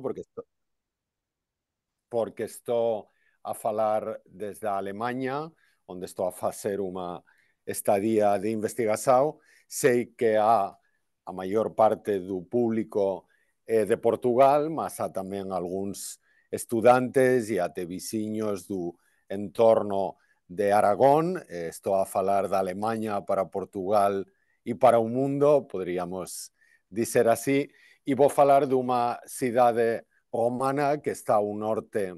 porque estoy porque esto a falar desde Alemania, donde estoy a hacer una estadía de investigación. Sé que hay a mayor parte del público de Portugal, pero há también algunos estudiantes y e a vizinhos entorno de Aragón. Eh, estoy a falar de Alemania para Portugal y e para un mundo, podríamos decir así e vou falar una ciudad romana que está ao norte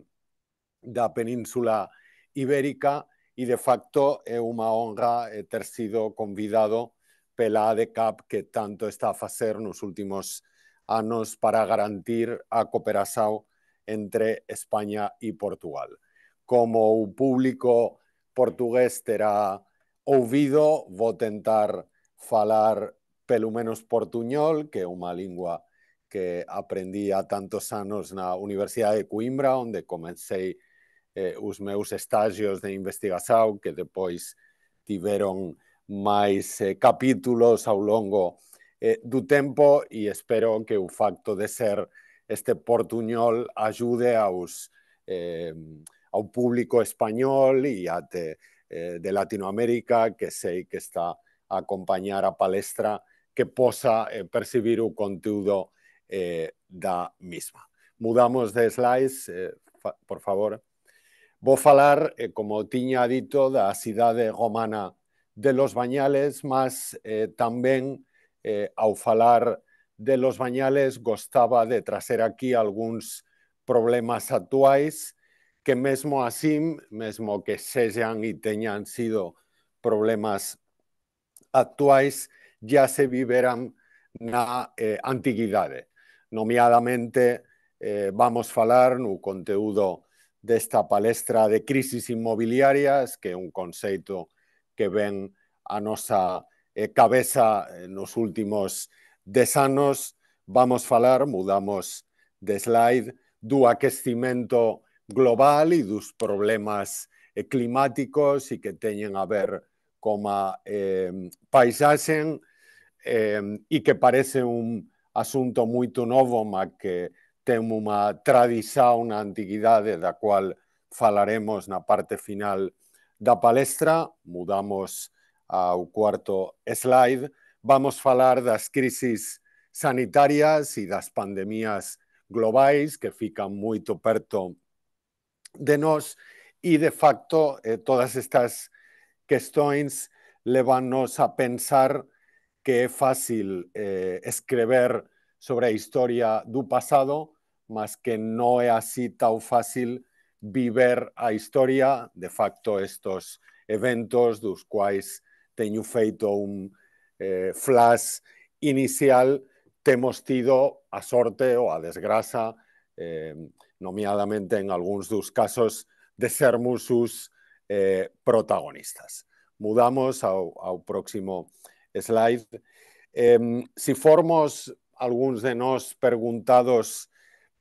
de la península ibérica y de facto es una honra ter sido convidado pela ADECAP que tanto está a en los últimos años para garantir a cooperación entre España y Portugal. Como o público portugués terá ouvido, a tentar falar pelo menos portuñol, que una una que aprendi há tantos anos na Universidade de Coimbra, onde comecei eh, os meus estágios de investigação, que depois tiveram mais eh, capítulos ao longo eh, do tempo, e espero que o facto de ser este portuñol ajude aos, eh, ao público espanhol e até eh, de Latinoamérica, que sei que está a acompanhar a palestra, que possa eh, perceber o conteúdo eh, da mesma. Mudamos de slides, eh, fa, por favor. Vou falar, eh, como tiña dito, da cidade romana de los bañales, mas eh, tamén eh, ao falar de los bañales gostaba de traser aquí algúns problemas actuais que mesmo así, mesmo que sexan e teñan sido problemas actuais, ya se viveran na eh, antiguidade. Nomeadamente, eh, vamos falar no conteúdo desta palestra de crisis inmobiliarias, que é un conceito que ven a nosa eh, cabeza eh, nos últimos des anos. Vamos falar, mudamos de slide, do aquecimento global e dos problemas eh, climáticos e que teñen a ver coma eh, paisaxen eh, e que parece un asunto moito novo, ma que ten unha tradición na antiguidade da cual falaremos na parte final da palestra. Mudamos ao cuarto slide. Vamos falar das crisis sanitarias e das pandemias globais que fican moito perto de nós e, de facto, eh, todas estas questões levannos a pensar que es fácil eh, escrever sobre la historia del pasado, más que no es así tan fácil vivir a historia, de facto estos eventos dos quais tengo feito un eh, flash inicial, hemos tenido a sorte o a desgracia, eh, en en de dos casos, de sermos sus eh, protagonistas. Mudamos al próximo slide. Em, si formos algunos de preguntados preguntados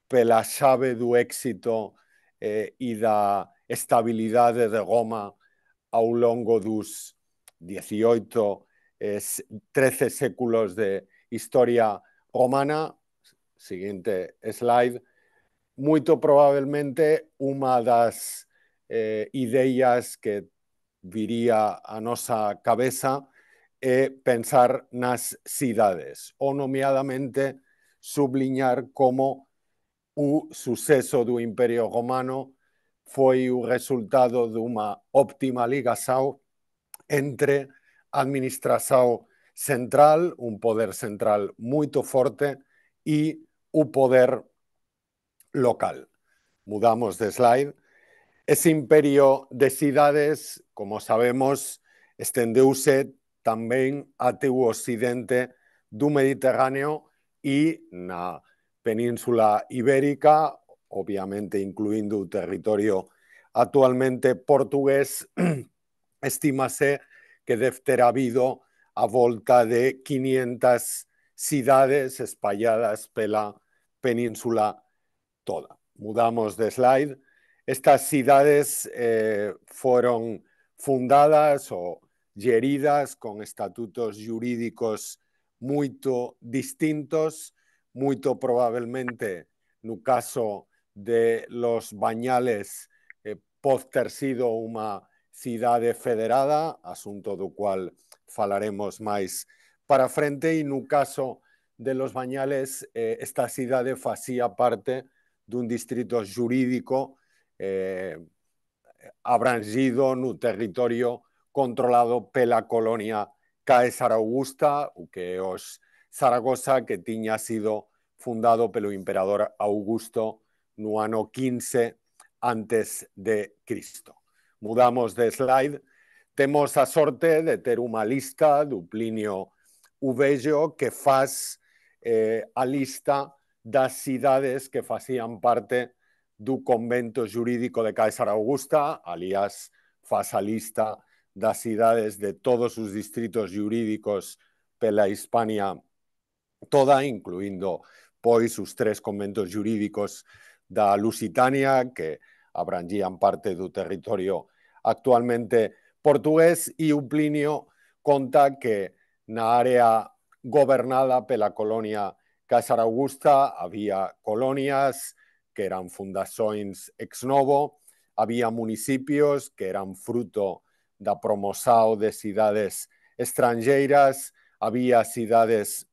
pela llave del éxito y eh, e da estabilidade de Goma largo longo dos 18, 13 eh, séculos de historia romana, siguiente slide, muy probablemente una das las eh, ideas que viría a nosa cabeza eh, pensar nas cidades, O, nomeadamente subliñar como o suceso do Imperio Romano fue o resultado de una óptima sao entre administración central, un poder central muy fuerte, y e o poder local. Mudamos de slide. Ese imperio de ciudades, como sabemos, estendeuse también a occidente del Mediterráneo y la Península Ibérica, obviamente incluyendo territorio actualmente portugués, estimase que debe haber habido a volta de 500 ciudades espalladas pela península toda. Mudamos de slide. Estas ciudades eh, fueron fundadas o, geridas con estatutos jurídicos muy distintos, muy probablemente en no caso de los bañales eh, haber ter sido una ciudad federada, asunto del cual falaremos más para frente, en no caso de los bañales, eh, esta cidade facía parte de un distrito jurídico eh, en un territorio controlado pela colonia Caesar Augusta, que os Zaragoza, que tiña sido fundado pelo imperador Augusto no ano 15 antes de Cristo. Mudamos de slide. Temos a sorte de ter una lista do Plinio o que faz eh, a lista das cidades que facían parte do convento jurídico de Caesar Augusta, alias faz a lista las ciudades de todos sus distritos jurídicos pela Hispania toda, incluyendo pues sus tres conventos jurídicos de Lusitania que abrangían parte del territorio actualmente portugués Y Uplinio conta que la área gobernada pela colonia César Augusta había colonias que eran fundaciones ex novo, había municipios que eran fruto da promoção de ciudades extranjeras, había ciudades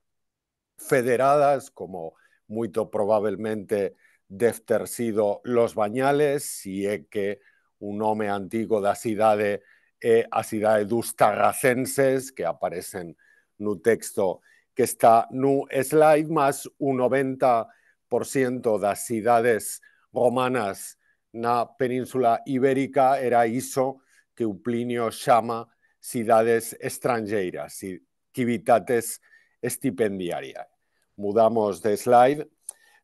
federadas, como muy probablemente deve ter sido Los Bañales, si que un nome antigo da cidade é a cidade Tarracenses, que aparecen un texto que está el slide, más un 90% das ciudades romanas la Península Ibérica era iso que Uplinio Plinio ciudades extranjeras extranjeras, civitates estipendiaria. Mudamos de slide.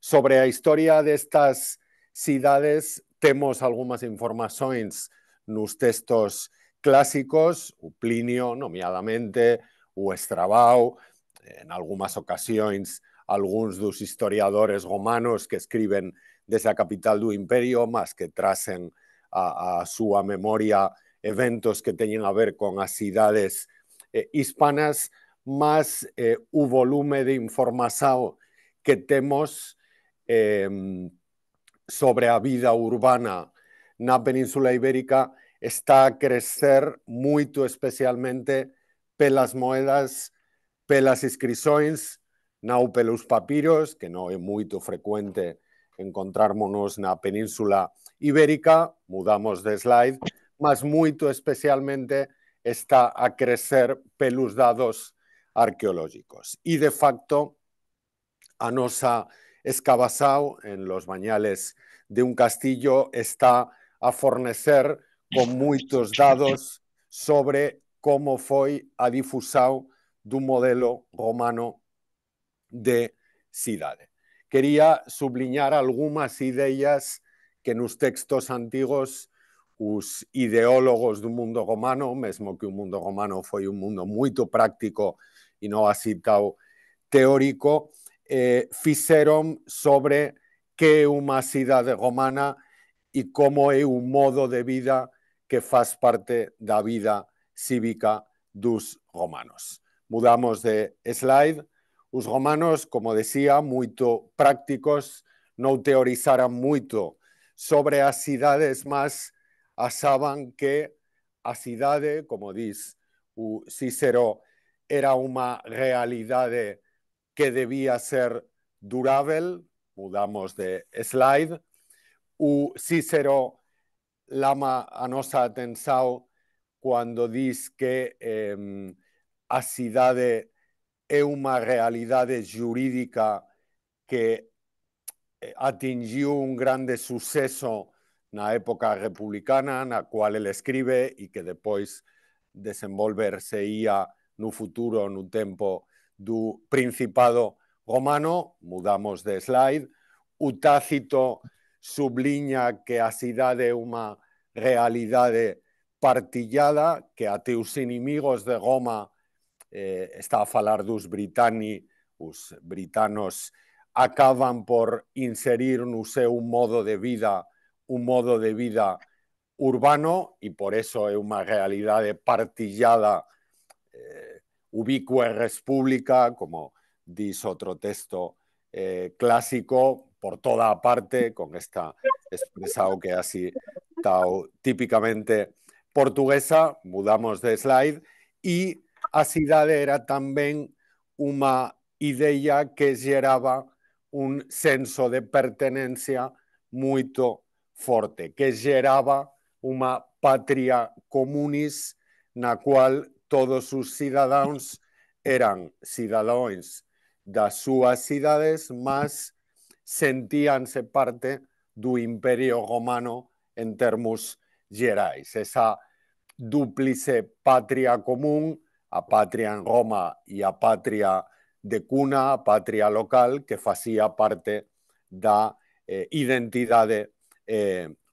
Sobre la historia de estas ciudades tenemos algunas informaciones en los textos clásicos, Uplinio, Plinio, nomeadamente, o Estrabao, en ocasiones algunos de dos historiadores romanos que escriben desde la capital del imperio, más que tracen a, su memoria eventos que tienen a ver con las ciudades eh, hispanas, más el eh, volumen de información que tenemos em, sobre la vida urbana la Península Ibérica está a crecer muy especialmente pelas moedas, pelas inscripciones, naupelus papiros, que no es muy frecuente encontrarnos en la Península Ibérica, mudamos de slide, mas muy especialmente está a crecer pelus dados arqueológicos. Y e, de facto, a nosa escabazao en los bañales de un castillo está a fornecer con muchos dados sobre cómo fue a difusao un modelo romano de ciudades. Quería subliñar algunas ideas que en los textos antiguos os ideólogos del mundo romano, mesmo que o mundo romano fue un mundo muito práctico y e no así teórico, eh, sobre qué es una cidade romana y e cómo é un modo de vida que faz parte da vida cívica dos romanos. Mudamos de slide. Os romanos, como decía, muito prácticos, no teorizaran mucho sobre as cidades, más asaban que a cidade, como dice o era una realidad que debía ser durable. mudamos de slide, o Cícero lama a nosa atención cuando diz que em, a cidade é uma realidade jurídica que eh, atingió un grande suceso na época republicana na cual el escribe e que depois desenvolverseía no futuro no tempo do Principado Romano, mudamos de slide, o Tácito subliña que a cidade é unha realidade partillada, que até os inimigos de Roma eh, está a falar dos britani, os britanos acaban por inserir no seu modo de vida un modo de vida urbano y por eso es una realidad de partillada eh, ubicua y respública, como dice otro texto eh, clásico, por toda parte, con esta expresión que así sido típicamente portuguesa, mudamos de slide, y a cidade era también una idea que llevaba un senso de pertenencia muy que geraba una patria comunis la cual todos sus ciudadanos eran ciudadanos. de súas ciudades mas sentíanse parte do Imperio Romano en termos gerais. Esa dúplice patria común, a patria en Roma y a patria de cuna, patria local, que hacía parte da la eh, identidade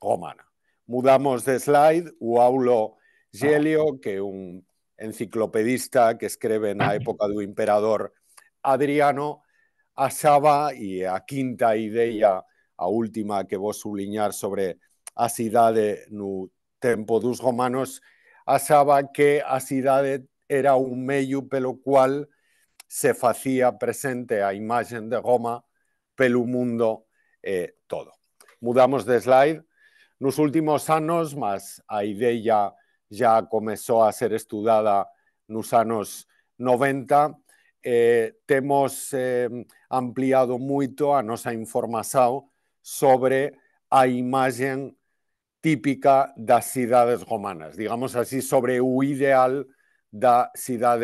romana. Eh, Mudamos de slide, Uaulo Gelio, que un enciclopedista que escribe en la época del emperador Adriano, a Saba y a quinta idea, a última que vos subliñar sobre en cidade no tempo dos romanos, a Saba que a era un por pelo cual se hacía presente a imagen de Roma pelo mundo eh, todo mudamos de slide. los últimos años, más a idea ya comenzó a ser estudiada en los años 90, hemos eh, eh, ampliado mucho a nosa información sobre a imagen típica das ciudades romanas, digamos así, sobre el ideal da ciudad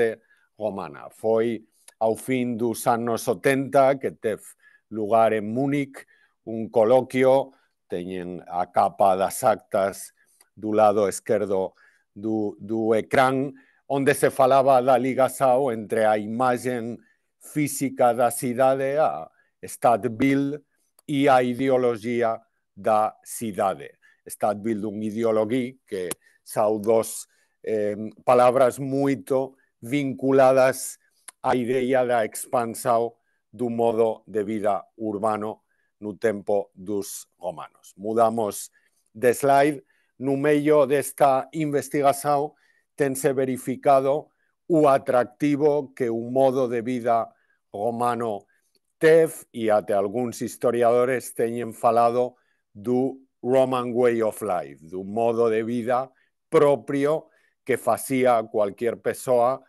romana. Foi ao fin dos anos 80 que teve lugar en Múnich un coloquio, teñen a capa las actas do lado izquierdo do, do ecrán, onde se falaba da Liga Sao entre a imagen física da cidade, a la e a ideoloxía da cidade. Stadville un ideologí que son dos em, palabras muy vinculadas idea de da expansao do modo de vida urbano no tempo dos romanos. Mudamos de slide. medio de esta investigación tense verificado o atractivo que un modo de vida romano tef y até algunos historiadores teñen falado do Roman way of life, do modo de vida propio que facía cualquier pessoa,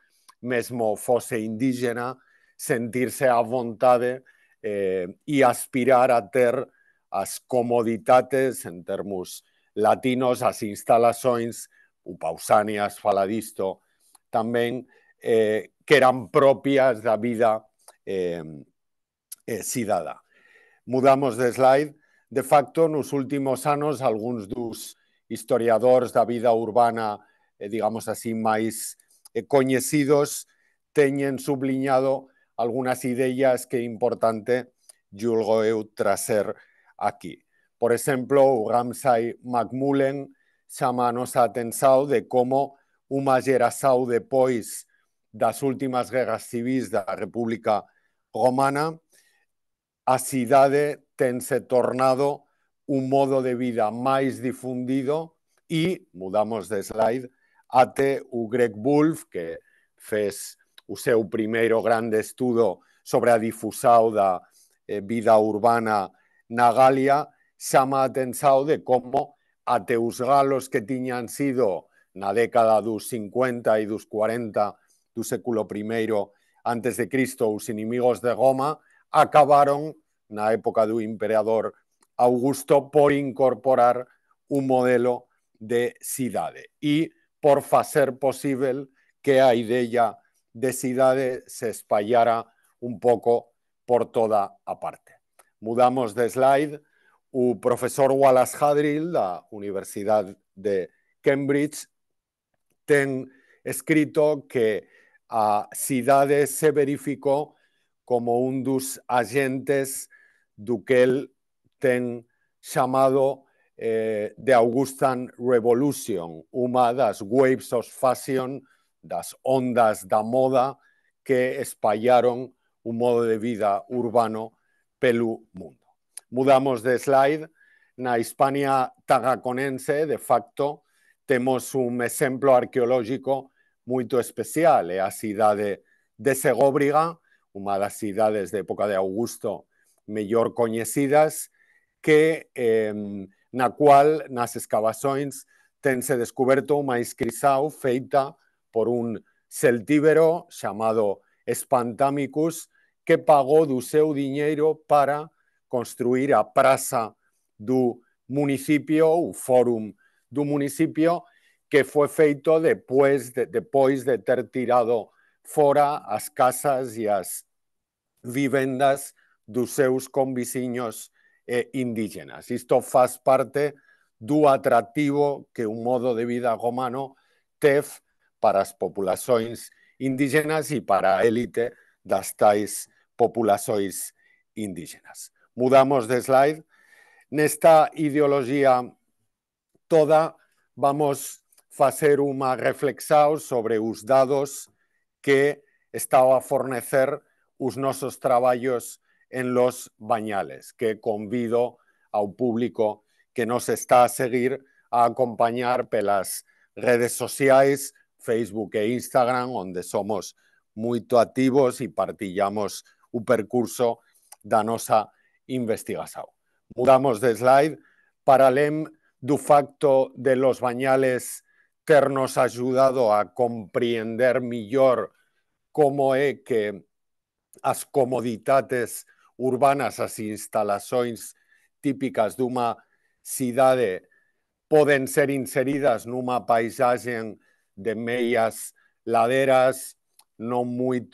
mesmo fosse indígena, sentirse a vontade eh, e aspirar a ter as comoditates en termos latinos, as instalacións, o Pausanias fala disto tamén, eh, que eran propias da vida eh, eh, cidadá. Mudamos de slide. De facto, nos últimos anos, algúns dos historiadores da vida urbana, eh, digamos así, máis eh, coñecidos, teñen subliñado algunas ideas que importante julgo eu traser aquí. Por exemplo, o Ramsay McMullen chama a nosa atenção de como uma de depois das últimas guerras civis da República Romana, a cidade tense tornado un modo de vida máis difundido e, mudamos de slide, ate o Greg Wolf, que fez o seu primeiro grande estudo sobre a difusão da eh, vida urbana na Galia, chama a atenção de como até os galos que tiñan sido na década dos 50 e dos 40 do século I antes de Cristo os inimigos de Roma acabaron na época do imperador Augusto por incorporar un modelo de cidade e por facer posible que a ideia de Ciudades se espallara un poco por toda aparte parte. Mudamos de slide. El profesor Wallace Hadrill la Universidad de Cambridge ten escrito que a ciudades se verificó como un dos agentes duquel ten llamado de eh, Augustan Revolution, humadas waves of fashion das ondas da moda que espallaron un modo de vida urbano pelo mundo. Mudamos de slide. Na Hispania tarraconense, de facto, temos un exemplo arqueológico moito especial. É a cidade de Segóbriga, unha das cidades de época de Augusto mellor coñecidas, que eh, na cual nas excavações tense descoberto unha escrisao feita por un celtíbero llamado Spantamicus que pagó do seu para construir a praza do municipio, o fórum do municipio, que fue feito después de, haber de ter tirado fora as casas y as vivendas dos con vicinos e indígenas. Esto faz parte do atractivo que un modo de vida romano teve para as populações indígenas e para a élite das tais populações indígenas. Mudamos de slide. Nesta ideoloxía toda vamos facer unha reflexão sobre os dados que estaba a fornecer os nosos traballos en los bañales, que convido ao público que nos está a seguir a acompañar pelas redes sociais, Facebook e Instagram, donde somos muy activos y partillamos un percurso da nuestra investigación. Mudamos de slide para além do facto de los bañales que nos ha ayudado a comprender mejor cómo es que las comodidades urbanas, las instalaciones típicas de una ciudad pueden ser inseridas nunha paisaje de medias laderas no muy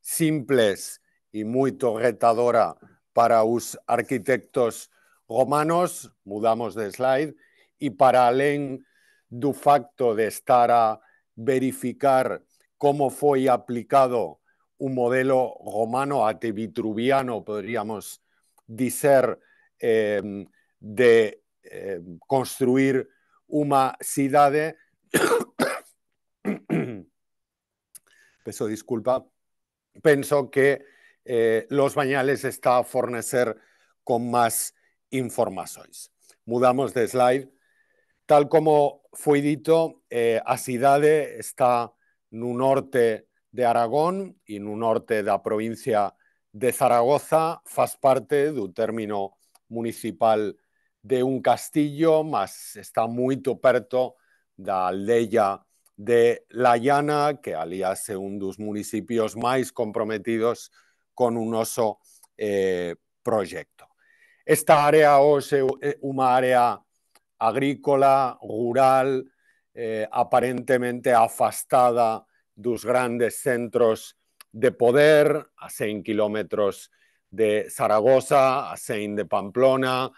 simples y muy retadora para los arquitectos romanos, mudamos de slide, y para além du facto de estar a verificar cómo fue aplicado un modelo romano a podríamos decir, em, de em, construir una ciudad peso disculpa, pienso que eh, los bañales está a fornecer con más informaciones. Mudamos de slide. Tal como fue dito, eh, a en está norte de Aragón y en un norte de la provincia de Zaragoza, faz parte un término municipal de un castillo, más está muy perto da aldea de La Llana, que uno un dos municipios más comprometidos con un oso eh, proyecto Esta área hoy es eh, una área agrícola, rural, eh, aparentemente afastada dos grandes centros de poder, a 100 kilómetros de Zaragoza, a 100 de Pamplona,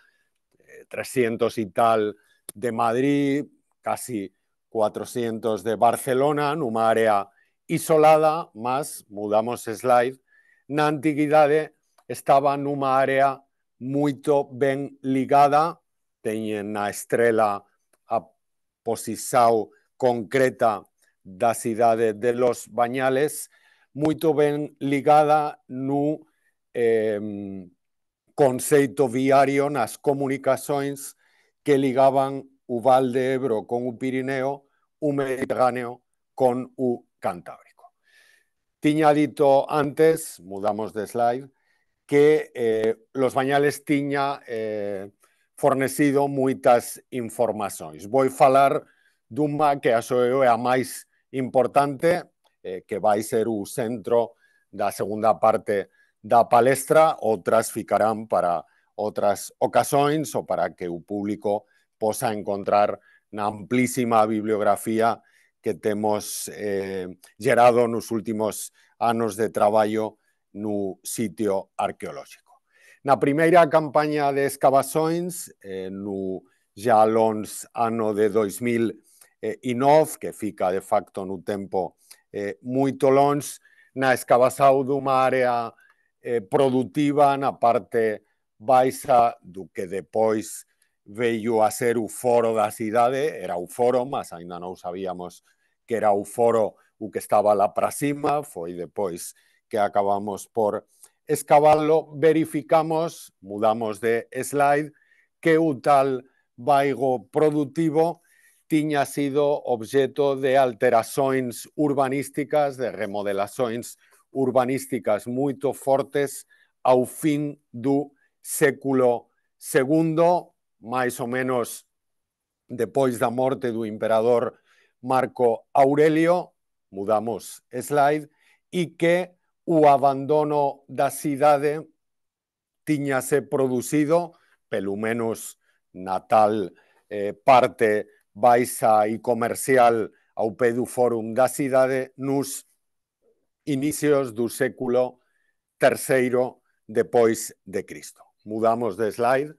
300 y tal de Madrid, casi 400 de Barcelona, una área isolada, más, mudamos slide, na antigüedad estaba una área muy bien ligada, tenía una estrela a posición concreta la ciudad de Los Bañales, muy bien ligada no concepto em, conceito viario nas comunicaciones que ligaban o Val de Ebro con o Pirineo, o Mediterráneo con o Cantábrico. Tiña dito antes, mudamos de slide, que eh, los bañales tiña eh, fornecido moitas informações. Vou falar dunha que a eu é a máis importante, eh, que vai ser o centro da segunda parte da palestra, outras ficarán para outras ocasións ou para que o público pos a encontrar na amplísima bibliografía que temos eh, gerado nos últimos anos de traballo no sitio arqueolóxico. Na primeira campaña de excavações, eh, no já lons ano de 2009, que fica de facto no tempo eh, moito lons, na excavação dunha área eh, produtiva na parte baixa do que depois veio a ser o foro da cidade, era o foro, mas aínda non sabíamos que era o foro o que estaba lá para cima, foi depois que acabamos por escavalo, verificamos, mudamos de slide, que o tal baigo productivo tiña sido obxeto de alterações urbanísticas, de remodelações urbanísticas moito fortes ao fin do século II, máis ou menos depois da morte do imperador Marco Aurelio, mudamos slide, e que o abandono da cidade tiñase producido, pelo menos na tal eh, parte baixa e comercial ao pé do Fórum da cidade, nos inicios do século III depois de Cristo. Mudamos de slide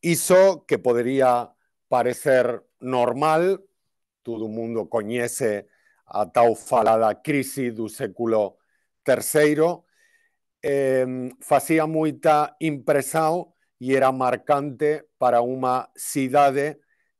Iso que podría parecer normal, todo el mundo conoce a tal falada crisis del século III, eh, em, facía moita impresión y era marcante para una ciudad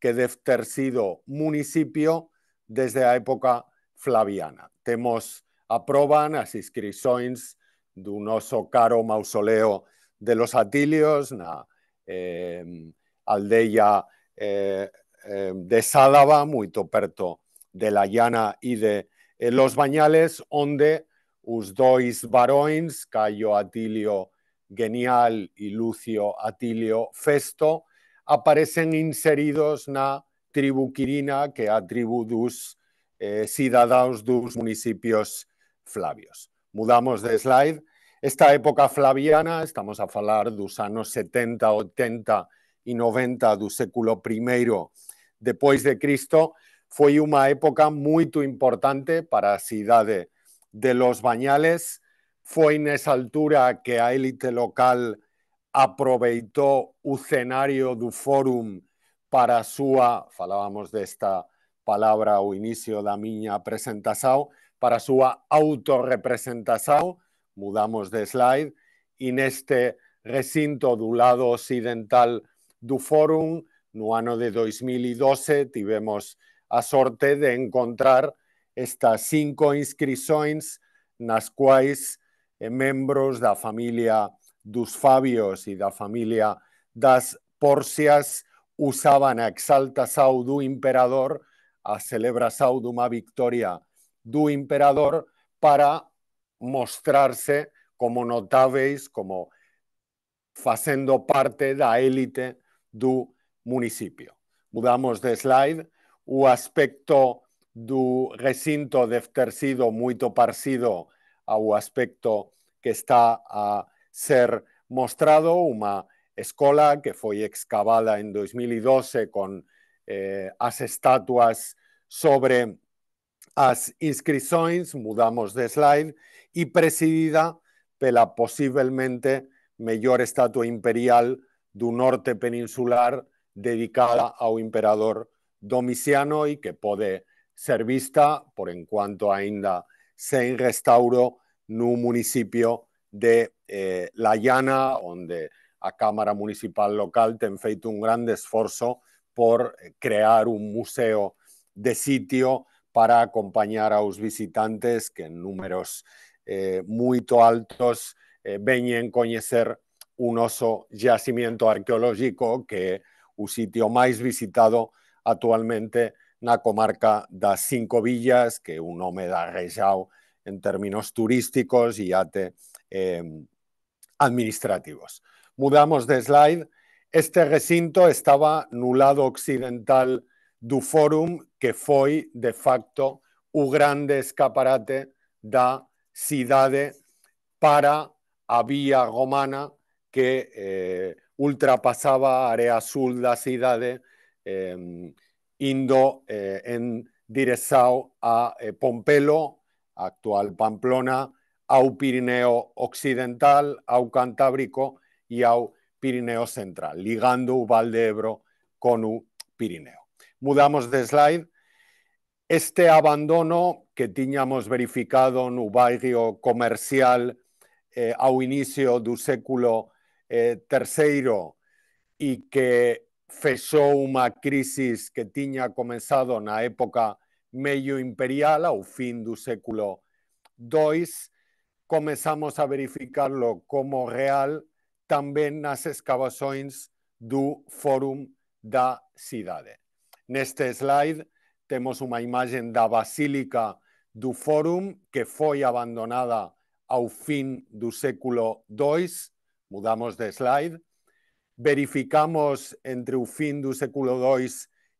que debe ter sido municipio desde la época flaviana. Temos a proba nas de un oso caro mausoleo de los Atilios na Em, aldeia eh, em, de Sádava, muy perto de La Llana y de eh, Los Bañales, donde los dos varones, Cayo Atilio Genial y Lucio Atilio Festo, aparecen inseridos na tribu Quirina, que es la tribu los eh, ciudadanos de dos municipios flavios. Mudamos de slide. Esta época flaviana, estamos a falar dos años 70, 80 y 90 del século I después de Cristo, fue una época muy importante para a cidade de Los Bañales. en esa altura que a élite local aproveitou o escenario do fórum para su súa, de esta palabra o inicio da miña presentación, para su autorrepresentación, mudamos de slide, y este recinto del lado occidental del Fórum, no ano de 2012, tuvimos a sorte de encontrar estas cinco en las cuales eh, miembros de la familia dos Fabios de la familia das Porcias usaban a Exalta su imperador, a Celebra sauduma victoria victoria, imperador para mostrarse como notáveis, como facendo parte da élite do municipio. Mudamos de slide. O aspecto do recinto de ter sido muy parecido ao aspecto que está a ser mostrado, uma escola que foi excavada en 2012 e con las eh, as sobre as inscrições, mudamos de slide, y presidida pela posiblemente mayor estatua imperial un norte peninsular dedicada un emperador Domiciano y que puede ser vista, por en cuanto ainda se en restauro, un municipio de eh, La Llana, donde a Cámara Municipal local ha feito un gran esfuerzo por eh, crear un museo de sitio para acompañar a los visitantes que en números eh, muy altos eh, a em conocer un oso yacimiento arqueológico que es un sitio más visitado actualmente la comarca de Cinco Villas, que un nome da Reixao en em términos turísticos y e eh, administrativos. Mudamos de slide. Este recinto estaba nulado lado occidental do fórum que fue, de facto, un grande escaparate da ciudad para la vía romana que eh, ultrapasaba área sur de la ciudad, eh, indo eh, en dirección a Pompelo, actual Pamplona, al Pirineo Occidental, al Cantábrico y al Pirineo Central, ligando el Ebro con un Pirineo. Mudamos de slide. Este abandono que tiñamos verificado no barrio comercial eh, ao inicio do século eh, terceiro e que fechou unha crisis que tiña comenzado na época medio imperial ao fin do século II, comezamos a verificarlo como real tamén nas excavações do Fórum da Cidade. Neste slide temos unha imagen da Basílica do forum que foi abandonada al fin do século II, mudamos de slide, verificamos entre el fin do século II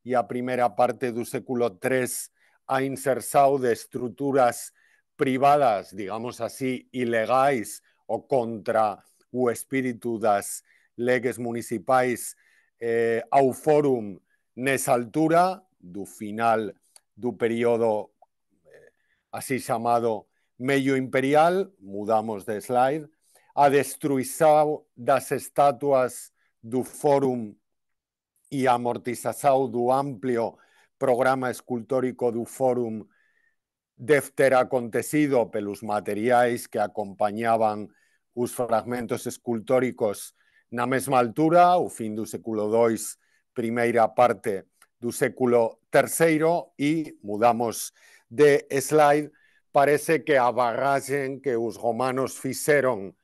y e a primera parte del século III a inserção de estructuras privadas, digamos así, ilegais o contra o espírito das leyes municipais eh, ao en esa altura do final do período así chamado medio imperial, mudamos de slide, a destruizado das estatuas do Fórum e amortizazao do amplio programa escultórico do Fórum ter acontecido pelos materiais que acompañaban os fragmentos escultóricos na mesma altura, o fin do século II, primeira parte do século III e mudamos de slide parece que a barraxen que os romanos fixeron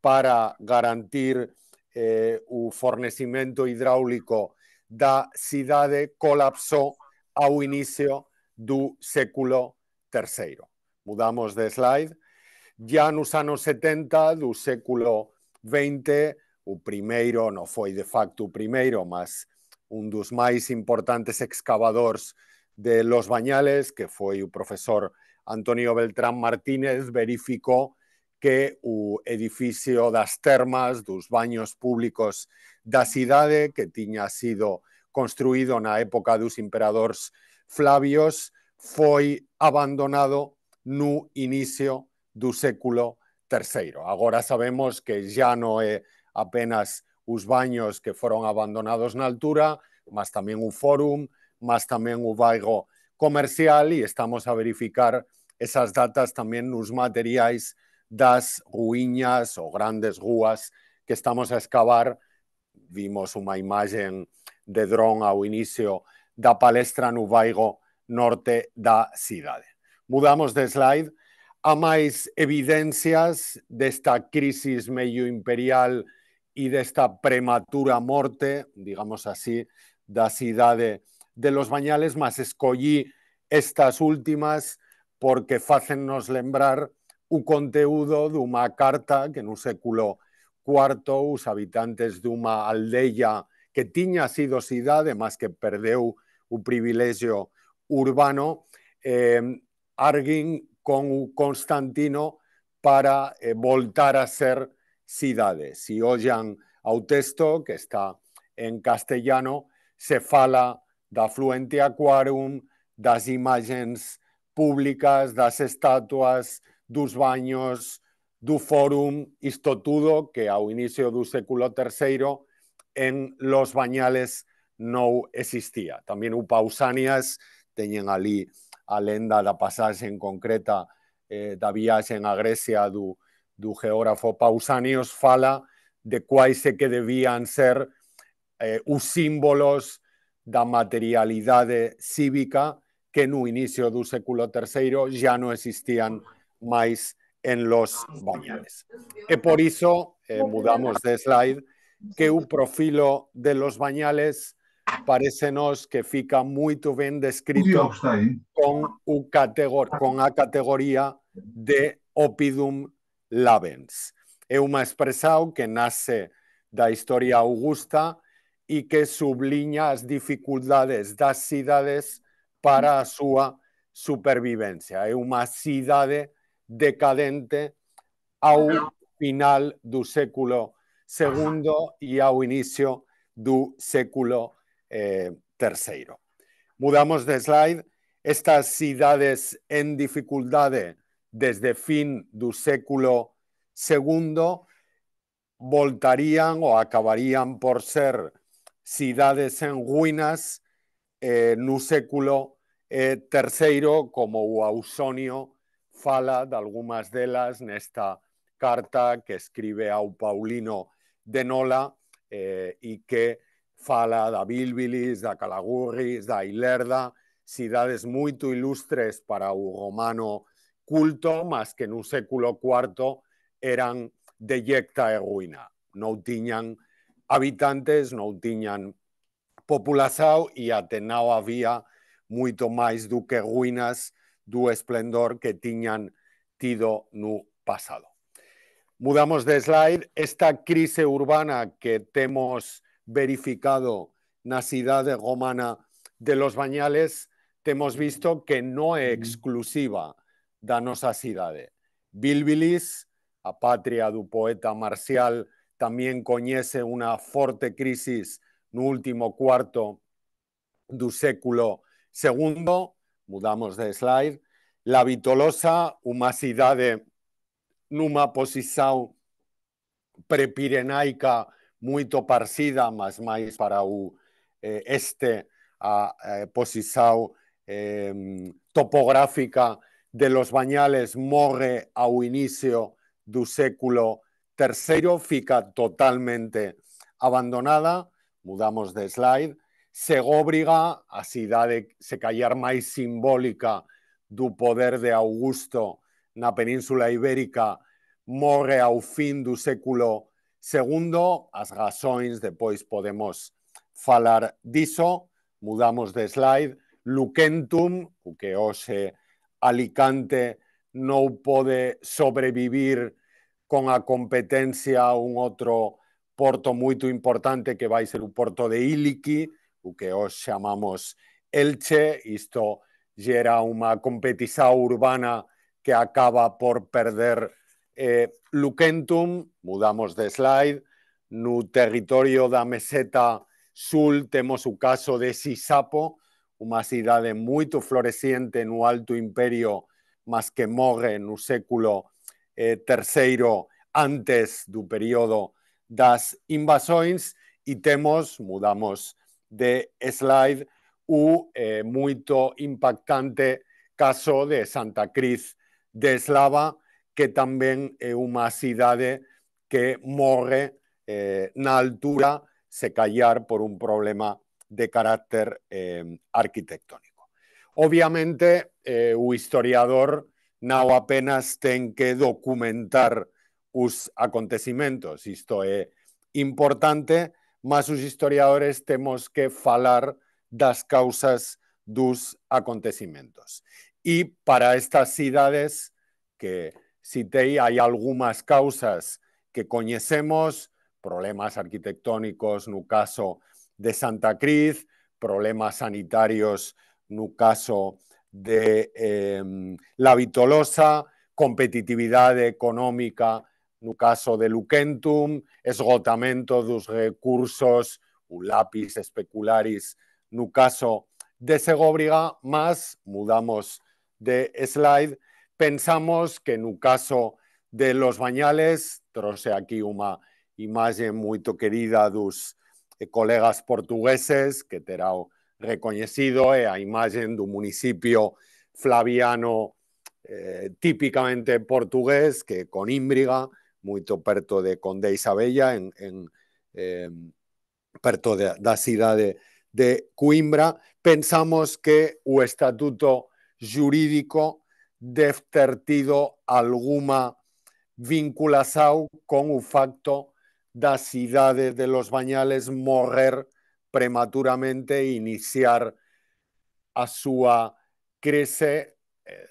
para garantir eh, o fornecimento hidráulico da cidade colapsou ao inicio do século III. Mudamos de slide. Ya nos anos 70 do século XX, o primeiro, non foi de facto o primeiro, mas un dos máis importantes excavadores de Los Bañales, que foi o profesor Antonio Beltrán Martínez, verificou que o edificio das termas, dos baños públicos da cidade, que tiña sido construído na época dos imperadores Flavios, foi abandonado no inicio do século III. Agora sabemos que já non é apenas os baños que foron abandonados na altura, mas tamén o fórum, más también o comercial y estamos a verificar esas datas también nos materiales das ruinas o grandes ruas que estamos a excavar. Vimos una imagen de dron ao inicio da palestra en Ubaigo norte da ciudad. Mudamos de slide a más evidencias esta crisis medio imperial de esta prematura muerte, digamos así, da ciudad de los bañales, más escogí estas últimas porque facennos lembrar conteúdo de una carta que en un século IV los habitantes de una aldea que tiña sido ciudad además que perdeu un privilegio urbano, eh, con Constantino para eh, voltar a ser ciudades. Si oyen ao texto, que está en castellano, se fala da fluente aquarum, das imágenes públicas, das estatuas, dos baños, do fórum, isto todo que ao inicio do século III en los bañales no existía. Tamén o Pausanias teñen ali a lenda da pasaxe en concreta de eh, da viaxe en a Grecia do, geógrafo Pausanios fala de quais se que debían ser los eh, símbolos da materialidad cívica que en no inicio del século III ya no existían más en los bañales. E por eso, eh, mudamos de slide, que un profilo de los bañales nos que fica muy bien descrito eh. con, o con a categoría de Opidum Labens. É unha expresión que nace da historia augusta y que subliña las dificultades das ciudades para su supervivencia. Es una ciudad decadente un final del século II y un inicio del século eh, III. Mudamos de slide. Estas ciudades en dificultades desde fin del século II voltarían o acabarían por ser cidades en ruínas eh, no século eh, terceiro, como o Ausonio fala de algumas delas nesta carta que escribe ao Paulino de Nola eh, e que fala da Bilbilis, da Calagurris, da Ilerda, cidades moito ilustres para o romano culto, mas que no século IV eran de yecta e ruina. Non tiñan habitantes no tiñan populazao y atenao había mucho más más do que ruinas do esplendor que tiñan tido nu pasado. Mudamos de slide. Esta crisis urbana que temos verificado na cidade romana de Los Bañales, temos visto que no es exclusiva da nuestra cidade. Bilbilis, a patria do poeta marcial también coñece una fuerte crisis el último cuarto del século II, mudamos de slide, la vitolosa de numa posición prepirenaica muy toparcida, más máis para o eh, este, a eh, em, topográfica de los bañales morre a inicio del século Terceiro fica totalmente abandonada, mudamos de slide, Segóbriga, a cidade se callar máis simbólica do poder de Augusto na Península Ibérica, morre ao fin do século II, as razóns depois podemos falar diso, mudamos de slide, Lucentum, o que hoxe Alicante non pode sobrevivir con a competencia un otro puerto muy importante que a ser el puerto de Iliki, o que os llamamos Elche, esto gera una competición urbana que acaba por perder eh, Lucentum, mudamos de slide, no territorio da meseta sul temos o caso de Sisapo, una ciudad muy floreciente en un Alto Imperio, mas que morre un século eh, tercero antes du período das invasões y temos, mudamos de slide, un muy eh, muito impactante caso de Santa Cruz de Eslava, que también é una cidade que morre eh, na altura se callar por un problema de carácter eh, arquitectónico. Obviamente, eh, historiador no apenas ten que documentar los acontecimientos, esto es importante, más los historiadores tenemos que falar las causas de los acontecimientos. Y e para estas ciudades que citei, hay algunas causas que conocemos, problemas arquitectónicos en el caso de Santa Cruz, problemas sanitarios en el caso de em, la Vitolosa, competitividad económica en el caso de Lucentum, de los recursos, un lápiz especularis el caso de Segóbriga, más, mudamos de slide, pensamos que en el caso de los bañales, trose aquí una imagen muy querida de los eh, colegas portugueses que terao Reconocido, é eh, a imagen de un municipio flaviano eh, típicamente portugués que con Ímbriga, muy perto de Conde Isabella, en, em, perto de, la ciudad de Coimbra, pensamos que el estatuto jurídico debe alguna alguma con con o facto da cidade de Los Bañales morrer prematuramente iniciar a su crece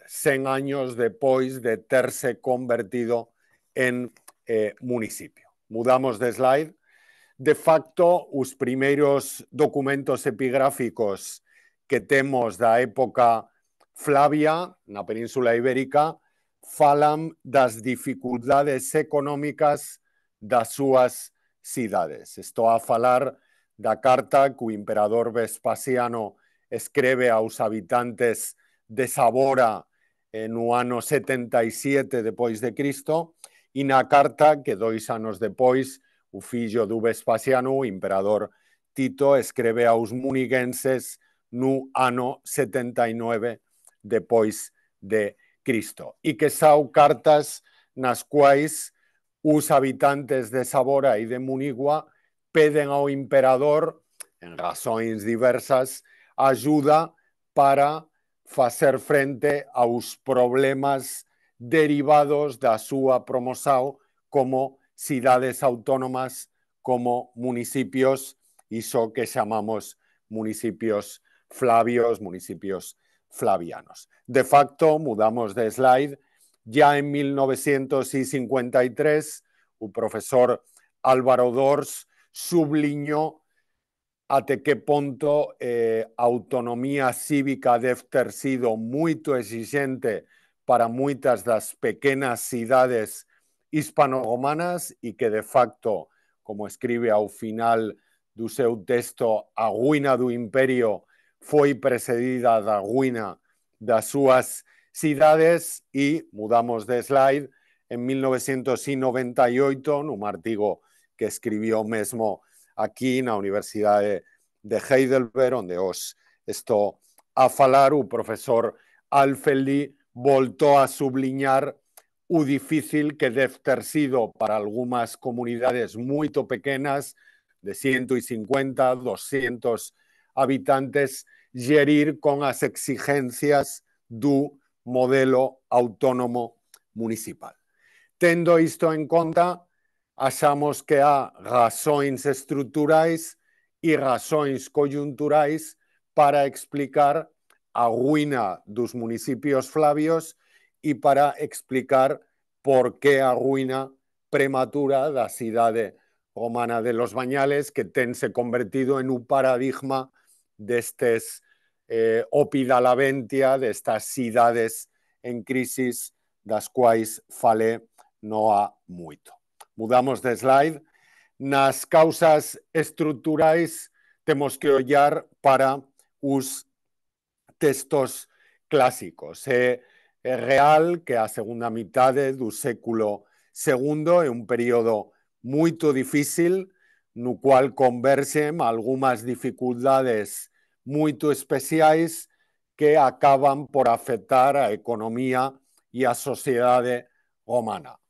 100 eh, años después de terse convertido en eh, municipio. Mudamos de slide. De facto, los primeros documentos epigráficos que de la época Flavia, en la Península Ibérica, falan las dificultades económicas de sus ciudades Estoy a falar de la carta el emperador Vespasiano escribe a los habitantes de Sabora en el año 77 después de Cristo, y na carta que dos años después el hijo de Vespasiano, el imperador Tito, a los munigenses no ano 79 después de Cristo. Y que son cartas nas us habitantes de Sabora y de Munigua peden ao imperador, en razones diversas, ayuda para hacer frente a los problemas derivados de su promoción como ciudades autónomas, como municipios, y eso que llamamos municipios flavios, municipios flavianos. De facto, mudamos de slide, ya en 1953 un profesor Álvaro Dors subliñó hasta qué punto eh, autonomía cívica debe ter sido muy exigente para muitas das pequenas cidades hispano-romanas y que de facto, como escribe ao final do seu texto, a do imperio foi precedida da ruína das súas ciudades. Y, mudamos de slide, en 1998, num artigo que escribió mesmo aquí en la Universidad de Heidelberg, ...donde os esto a falar, profesor Alfeldi voltó a subliñar ...lo difícil que debe ter sido para algunas comunidades muy pequeñas... de 150, 200 habitantes, gerir con las exigencias ...del modelo autónomo municipal. Tendo esto en cuenta achamos que hay razones estructurales y razones coyunturales para explicar ruina de dos municipios Flavios y para explicar por qué la ruina prematura la ciudad romana de Los Bañales que tense convertido en un paradigma destes eh, opidalaventia, estas ciudades en crisis las cuales fale no ha moito. mudamos de slide, nas causas estruturais temos que ollar para os textos clásicos. É, real que a segunda mitade do século II é un período moito difícil no cual converxen algunhas dificultades moito especiais que acaban por afectar a economía e a sociedade romana.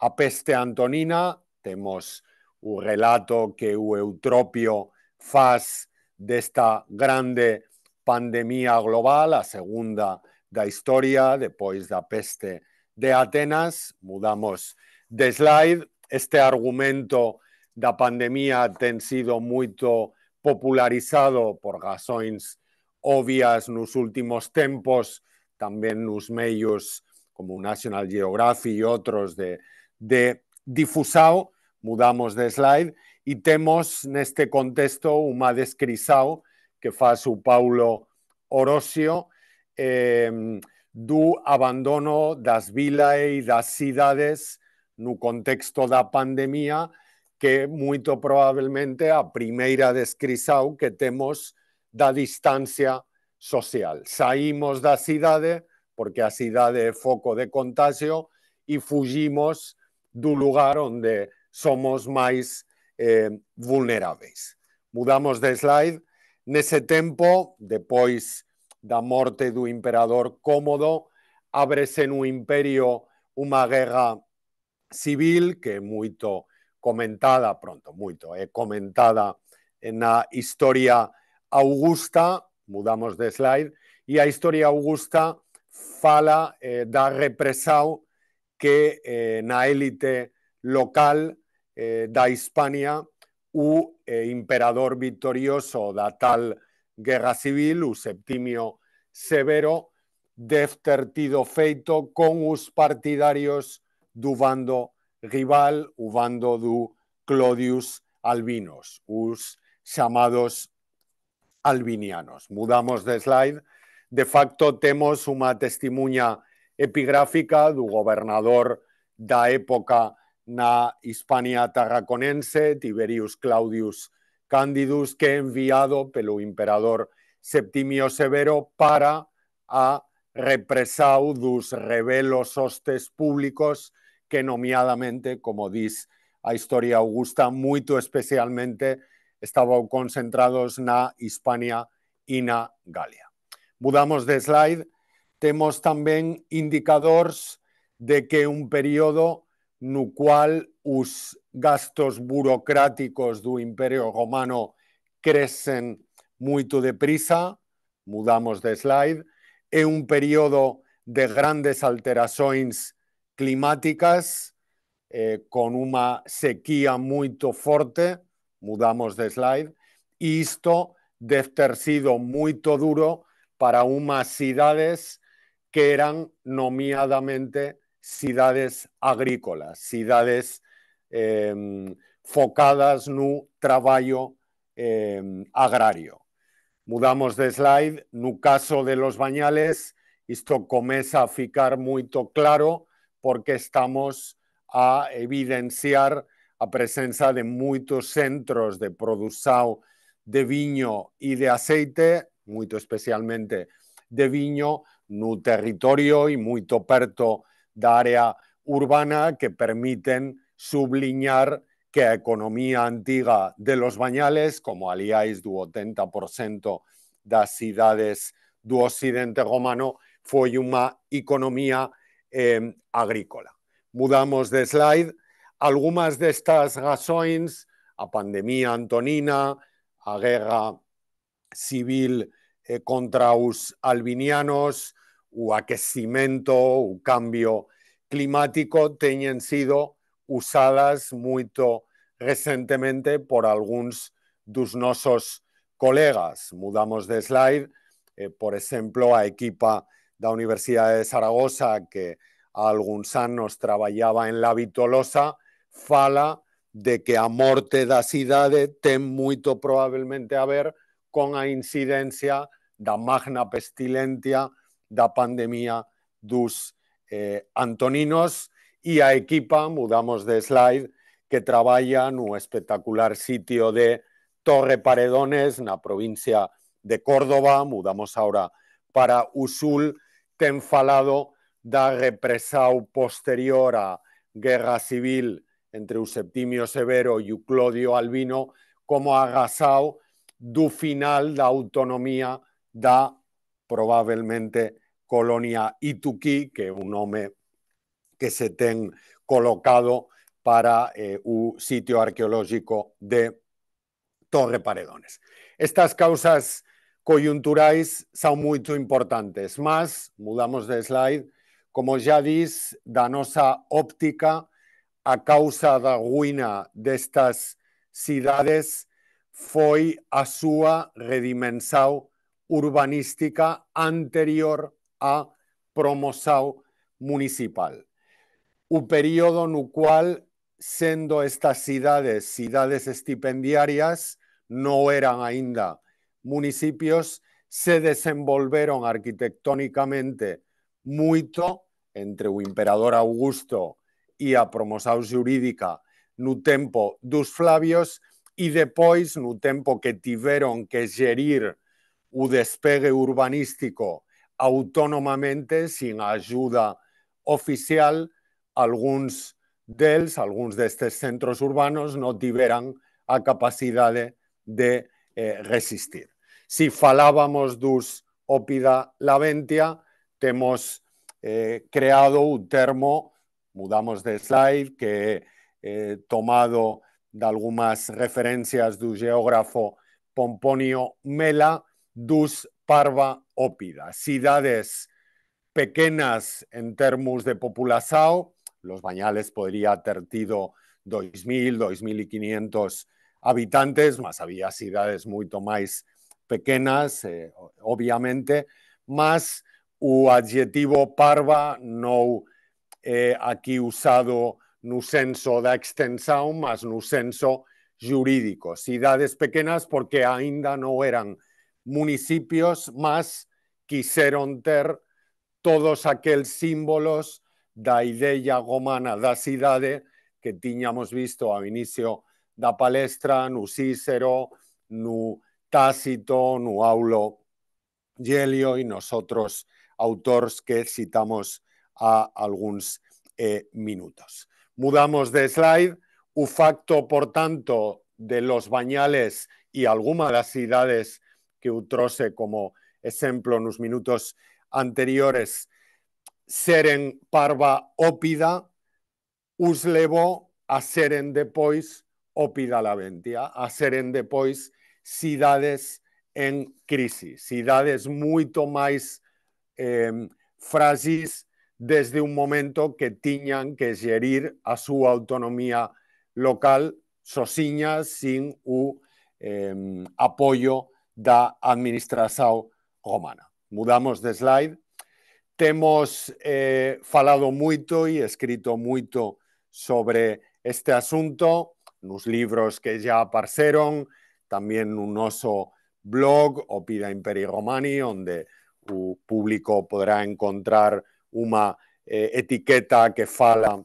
A peste antonina tenemos un relato que o Eutropio faz esta grande pandemia global, la segunda la historia, de la peste de Atenas. Mudamos de slide. Este argumento da pandemia ten sido muy popularizado por gasoins obvias nos últimos tempos, en nos medios como National Geographic y otros de, de difusao, mudamos de slide, y temos este contexto una descrisao que fa su Paulo Orosio eh, do abandono das vilas e das en no contexto da pandemia que muy probablemente a primeira descrisao que temos da distancia social. Saímos da cidade, porque a cidade é foco de contagio, e fugimos do lugar onde somos máis eh, vulneráveis. Mudamos de slide. Nese tempo, depois da morte do imperador Cómodo, ábrese no imperio unha guerra civil que é moito comentada, pronto, moito, é comentada na historia augusta, mudamos de slide, e a historia augusta fala eh, da represao que en eh, na élite local de eh, da Hispania u eh, imperador victorioso da tal guerra civil, u Septimio Severo, de tertido feito con us partidarios du bando rival, u bando du Clodius Albinos, us llamados albinianos. Mudamos de slide. De facto, temos una testimonia epigráfica del gobernador da época na Hispania tarraconense, Tiberius Claudius Candidus, que enviado pelo emperador Septimio Severo para a los dos rebelos hostes públicos que nomeadamente, como dice a historia augusta, muy especialmente estaban concentrados na Hispania y na Galia. Mudamos de slide tenemos también indicadores de que un periodo en el cual los gastos burocráticos del Imperio Romano crecen muy deprisa, mudamos de slide, Es un periodo de grandes alteraciones climáticas, eh, con una sequía muy fuerte, mudamos de slide, y e esto debe ter sido muy duro para unas ciudades que eran nomiadamente ciudades agrícolas, ciudades em, focadas no trabajo em, agrario. Mudamos de slide. el caso de los bañales, esto comienza a ficar muy claro porque estamos a evidenciar a presencia de muchos centros de producción de viño y e de aceite, muy especialmente de viño, el territorio y muy perto de área urbana que permiten subliñar que la economía antigua de los bañales, como aliáis du 80% las ciudades do occidente romano, fue una economía em, agrícola. Mudamos de slide. Algunas de estas razones, a pandemia antonina, a guerra civil eh, contra los albinianos, o aquecimento, o cambio climático teñen sido usadas moito recentemente por algúns dos nosos colegas. Mudamos de slide, eh, por exemplo, a equipa da Universidade de Zaragoza que há algúns anos traballaba en La Vitolosa, fala de que a morte da cidade ten moito probablemente a ver con a incidencia da magna pestilencia da pandemia dos eh, antoninos y a equipa, mudamos de slide, que en un espectacular sitio de Torre Paredones, la provincia de Córdoba, mudamos ahora para Usul, tenfalado falado da represao posterior a guerra civil entre o Septimio Severo y o Albino como agasao do final da autonomía da Probablemente Colonia Ituquí, que es un nombre que se ten colocado para eh, un sitio arqueológico de Torre Paredones. Estas causas coyunturales son muy importantes, Más, mudamos de slide, como ya diz, danosa óptica, a causa de ruina de estas ciudades fue a su redimensión, urbanística anterior a promoção municipal. Un período no cual, sendo estas cidades cidades estipendiarias, no eran ainda municipios, se desenvolveron arquitectónicamente moito entre o imperador Augusto e a promoção jurídica no tempo dos Flavios e depois no tempo que tiveron que gerir un despegue urbanístico autónomamente, sin ayuda oficial, algunos algunos estos centros urbanos, no tiveran a capacidad de eh, resistir. Si falábamos de Opida Laventia, hemos eh, creado un termo, mudamos de slide, que eh, tomado de algunas referencias del geógrafo Pomponio Mela, dus parva opida, cidades pequeñas en termos de populación, los bañales podría haber tido 2.000, 2.500 habitantes, más había ciudades mucho más pequeñas, eh, obviamente, Más el adjetivo parva no eh, aquí usado no de da más mas no senso jurídico. Ciudades pequeñas porque ainda no eran municipios más quisieron tener todos aquellos símbolos da idea romana da cidade que teníamos visto al inicio da palestra nu Cícero, nu Tácito, nu Aulo Gelio y nosotros autores que citamos a algunos eh, minutos. Mudamos de slide. Un facto, por tanto, de los bañales y algunas de las ciudades que utrose como ejemplo en los minutos anteriores seren parva ópida, us levó a seren depois ópida la Laventia, a seren depois ciudades en crisis, ciudades mucho más eh, frágiles desde un momento que tiñan que gerir a su autonomía local sosiñas sin un eh, apoyo da administración romana. Mudamos de slide. Temos eh, falado muito e escrito mucho sobre este asunto, nos libros que ya apareceron, también un oso blog Opida Imperi Romani, donde el público podrá encontrar una eh, etiqueta que fala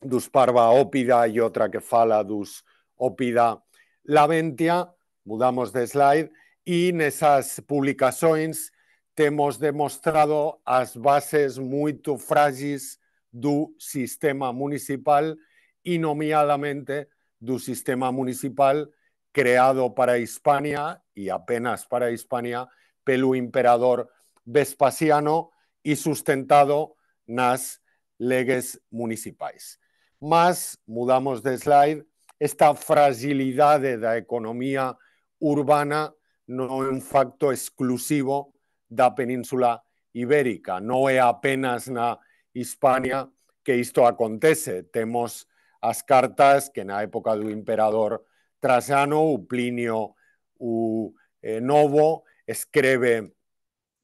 dos Parva Opida y e otra que fala dos Opida Laventia. Mudamos de slide. Y esas publicaciones te hemos demostrado las bases muy frágiles del sistema municipal y nomeadamente, del sistema municipal creado para España, y apenas para España, pelo imperador Vespasiano y sustentado nas leges municipais. Mas, mudamos de slide, esta fragilidad de la economía urbana no es un facto exclusivo da Península Ibérica. No es apenas na Hispania que esto acontece. Temos as cartas que na época do imperador Trajano, Plinio o eh, Novo escreve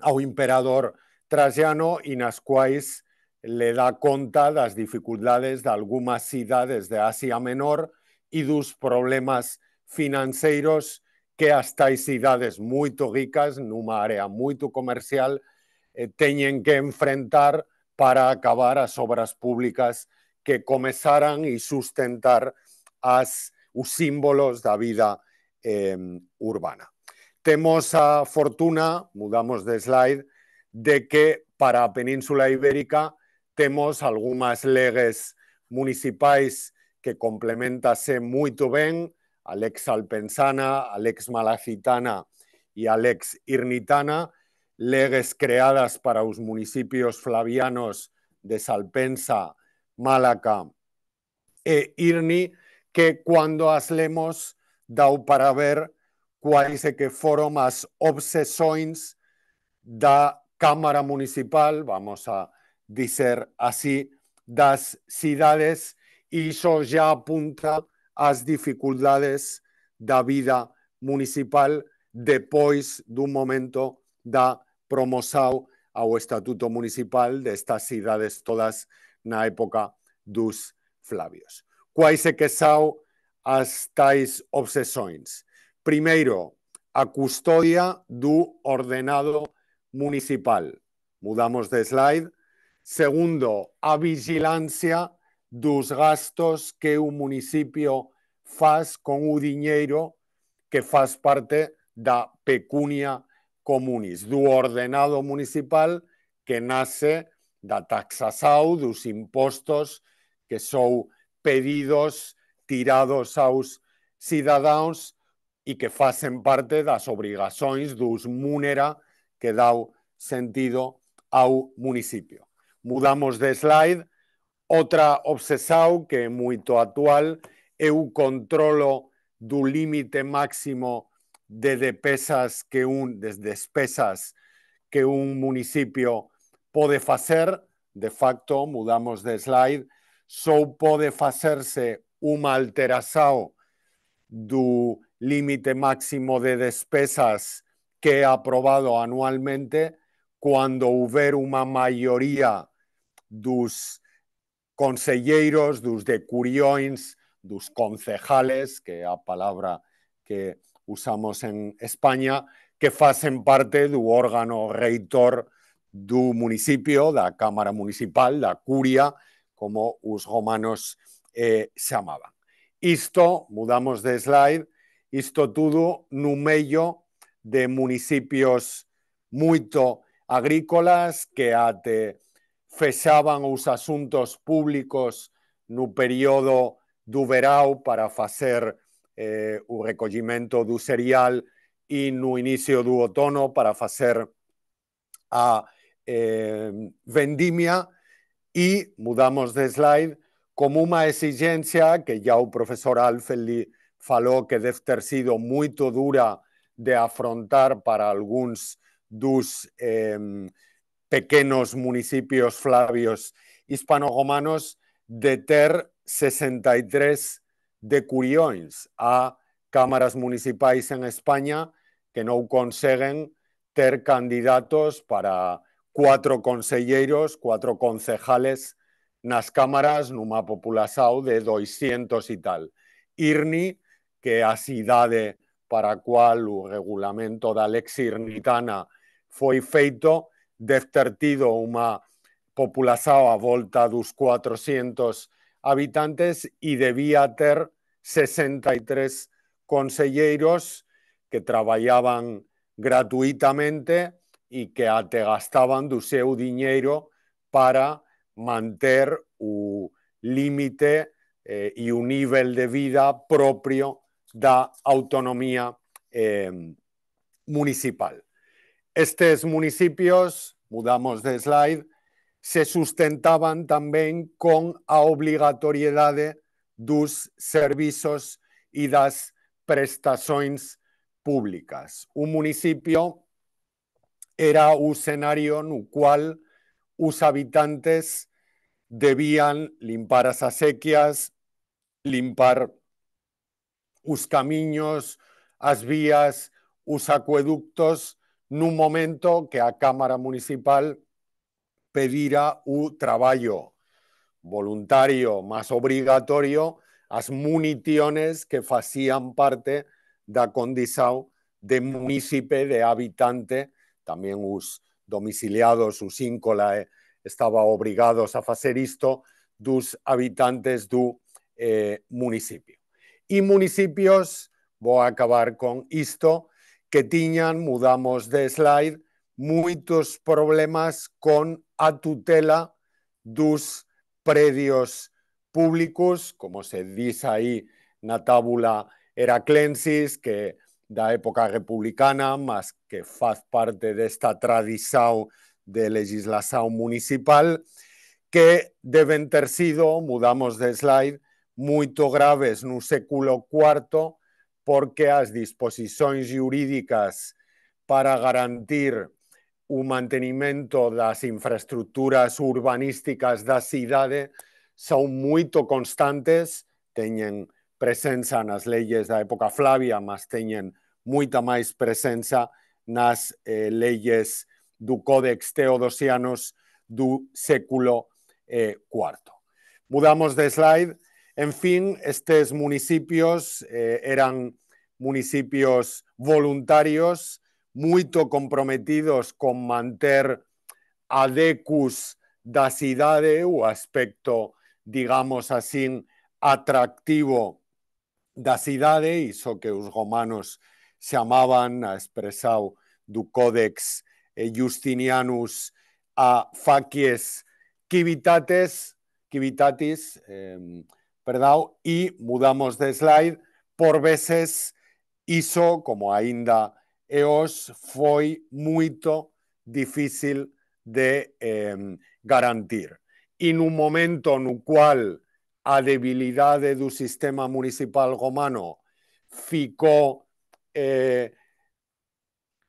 ao imperador Trajano e nas quais le dá conta das dificultades de algunas ciudades de Asia Menor e dos problemas financeiros que as hay cidades muy ricas, nunha área muy comercial, eh, tienen que enfrentar para acabar as obras públicas que comenzaran y sustentar as, símbolos de em, la vida urbana. Temos a fortuna, mudamos de slide, de que para a Península Ibérica tenemos algunas leyes municipais que complementase muy bien Alex Salpensana, Alex Malacitana y Alex Irnitana, leges creadas para los municipios flavianos de Salpensa, Málaca e Irni, que cuando hablemos da para ver cuáles de que obsesiones más la da Cámara Municipal, vamos a decir así, das ciudades y eso ya apunta as dificultades da vida municipal depois un momento da promosao ao Estatuto Municipal de estas cidades todas na época dos Flavios. Quais é e que sao as tais obsessões? Primeiro, a custodia do ordenado municipal. Mudamos de slide. Segundo, a vigilancia. dos gastos que un municipio faz con o diñeiro que faz parte da pecunia comunis, do ordenado municipal que nace da taxasao dos impostos que sou pedidos tirados aos cidadáns e que facen parte das obrigações dos múnera que dá sentido ao municipio. Mudamos de slide Otra obsesión que es muy actual es el controlo del límite máximo de despesas que un municipio despesas que De facto, mudamos de slide, solo puede hacerse una alteración del límite máximo de despesas que ha aprobado anualmente cuando una una mayoría dos conselleiros, dos de curións, dos concejales, que é a palabra que usamos en España, que facen parte do órgano reitor do municipio, da Cámara Municipal, da Curia, como os romanos eh, chamaban. Isto, mudamos de slide, isto tudo no meio de municipios moito agrícolas que até fechaban los asuntos públicos nu periodo du verão para hacer eh, recogimiento del serial y en el inicio du otoño para hacer a eh, vendimia Y, e mudamos de slide como una exigencia que ya el profesor Alfeli faló que debe ter sido muito dura de afrontar para algunos dos eh, pequeños municipios flavios hispano de ter 63 de a cámaras municipales en España que no consiguen ter candidatos para cuatro consejeros... cuatro concejales nas cámaras numa populación de 200 y tal. IRNI, que es a para cual el regulamento de lex irnitana foi feito, Destertido una población a volta dos 400 habitantes y debía ter 63 consejeros que trabajaban gratuitamente y que gastaban su dinero para mantener un límite y eh, un e nivel de vida propio da autonomía eh, municipal. Estos municipios, mudamos de slide, se sustentaban también con la obligatoriedad de los servicios y das prestaciones públicas. Un municipio era escenario en el cual los habitantes debían limpar las acequias, limpar los caminos, las vías, los acueductos en un momento que a Cámara Municipal pedirá un trabajo voluntario más obligatorio, las municiones que hacían parte da condición de municipio, de habitante, también los domiciliados, us íncolas eh, estaba obligados a facer isto los habitantes del eh, municipio. Y municipios, voy a acabar con esto, que tiñan, mudamos de slide, muchos problemas con a tutela dos predios públicos, como se dice ahí en la tabla Heraclensis, que da época republicana, más que faz parte de esta tradición de legislación municipal, que deben ter sido, mudamos de slide, muy graves en un século cuarto porque as disposições jurídicas para garantir o mantenimento das infraestruturas urbanísticas da cidade são muito constantes, teñen presenza nas leyes da época Flavia, mas teñen moita máis presenza nas eh, leyes do Códex Teodosianos do século eh, IV. Mudamos de slide. En fin, estes municipios eh, eran municipios voluntarios, muy comprometidos con mantener adecus da cidade o aspecto, digamos así, atractivo da cidade, iso que os romanos se llamaban, ha expresado do codex, Justinianus a facies civitates, civitatis, em, perdón, y e mudamos de slide, por veces iso, como aínda é hoxe, foi moito difícil de eh, garantir. E nun momento no cual a debilidade do sistema municipal romano ficou eh,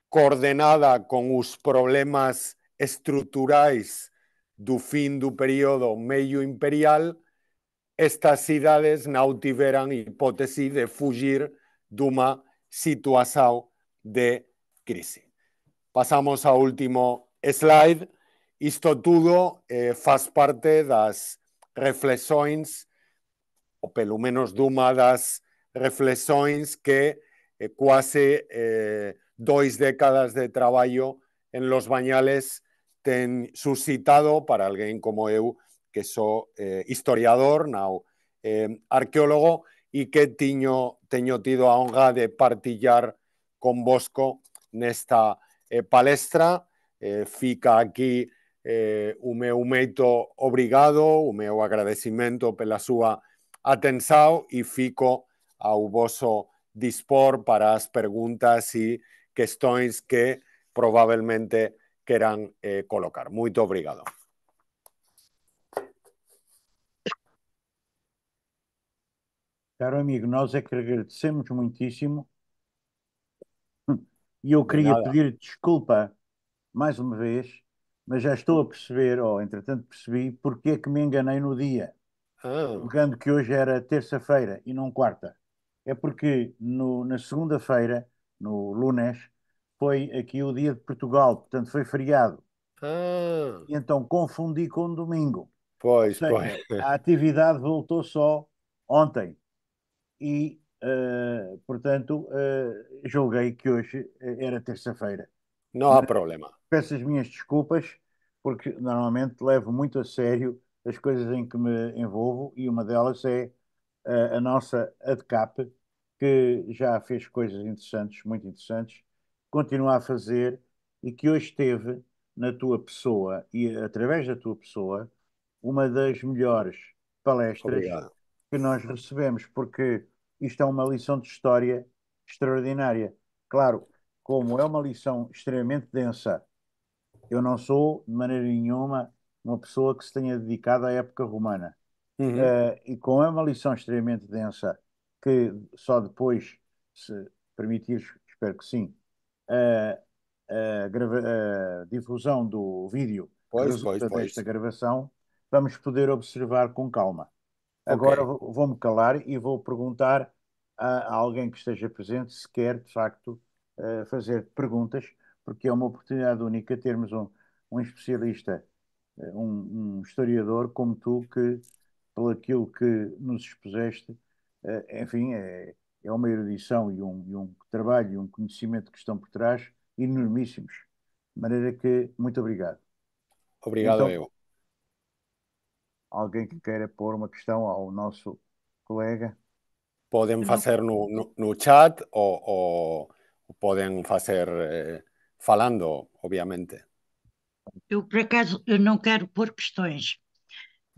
coordenada con os problemas estruturais do fin do período meio imperial, estas cidades não tiveram hipótese de fugir uma situación de crisis. Pasamos al último slide. Esto todo eh, faz parte das reflexões, o pelo menos duma reflexiones, reflexões que casi eh, eh, dos décadas de trabajo en Los Bañales han suscitado para alguien como eu, que soy eh, historiador, now arqueólogo, y e que tiño tengo tido a honra de partillar con Bosco nesta esta eh, palestra. Eh, fica aquí eh, o meu obrigado, o meu agradecimento pela súa fico a vosso dispor para as preguntas y e questões que probablemente queran eh, colocar. Muito obrigado. Caro amigo, nós é que agradecemos muitíssimo e eu queria pedir desculpa mais uma vez, mas já estou a perceber, ou oh, entretanto percebi, porque é que me enganei no dia. Ah. pegando oh. que hoje era terça-feira e não quarta. É porque no, na segunda-feira, no lunes, foi aqui o dia de Portugal, portanto foi feriado. Ah. E então confundi com domingo. Pois, pois. A atividade voltou só ontem e, uh, portanto, uh, julguei que hoje eh, era terça-feira. Não há problema. Peço as minhas desculpas, porque normalmente levo muito a sério as coisas em que me envolvo e uma delas é a, a nossa ADCAP, que já fez coisas interessantes, muito interessantes, continua a fazer e que hoje teve na tua pessoa e através da tua pessoa uma das melhores palestras Obrigado. que nós recebemos, porque isto é uma lição de história extraordinária. Claro, como é uma lição extremamente densa, eu não sou, de maneira nenhuma, uma pessoa que se tenha dedicado à época romana. Uhum. Uh, e como é uma lição extremamente densa, que só depois, se permitires, espero que sim, a uh, uh, difusão do vídeo pois, pois, desta pois. gravação, vamos poder observar com calma. Agora okay. vou-me calar e vou perguntar a, a, alguém que esteja presente se quer, de facto, uh, fazer perguntas, porque é uma oportunidade única termos um, um especialista, eh, um, um, historiador como tu, que, pelo aquilo que nos expuseste, uh, enfim, é, é uma erudição e um, e um trabalho e um conhecimento que estão por trás enormíssimos. De maneira que, muito obrigado. Obrigado então, eu alguém que queira pôr uma questão ao nosso colega? Podem fazer no, no, no chat ou, ou, podem fazer eh, falando, obviamente. Eu, por acaso, eu não quero pôr questões,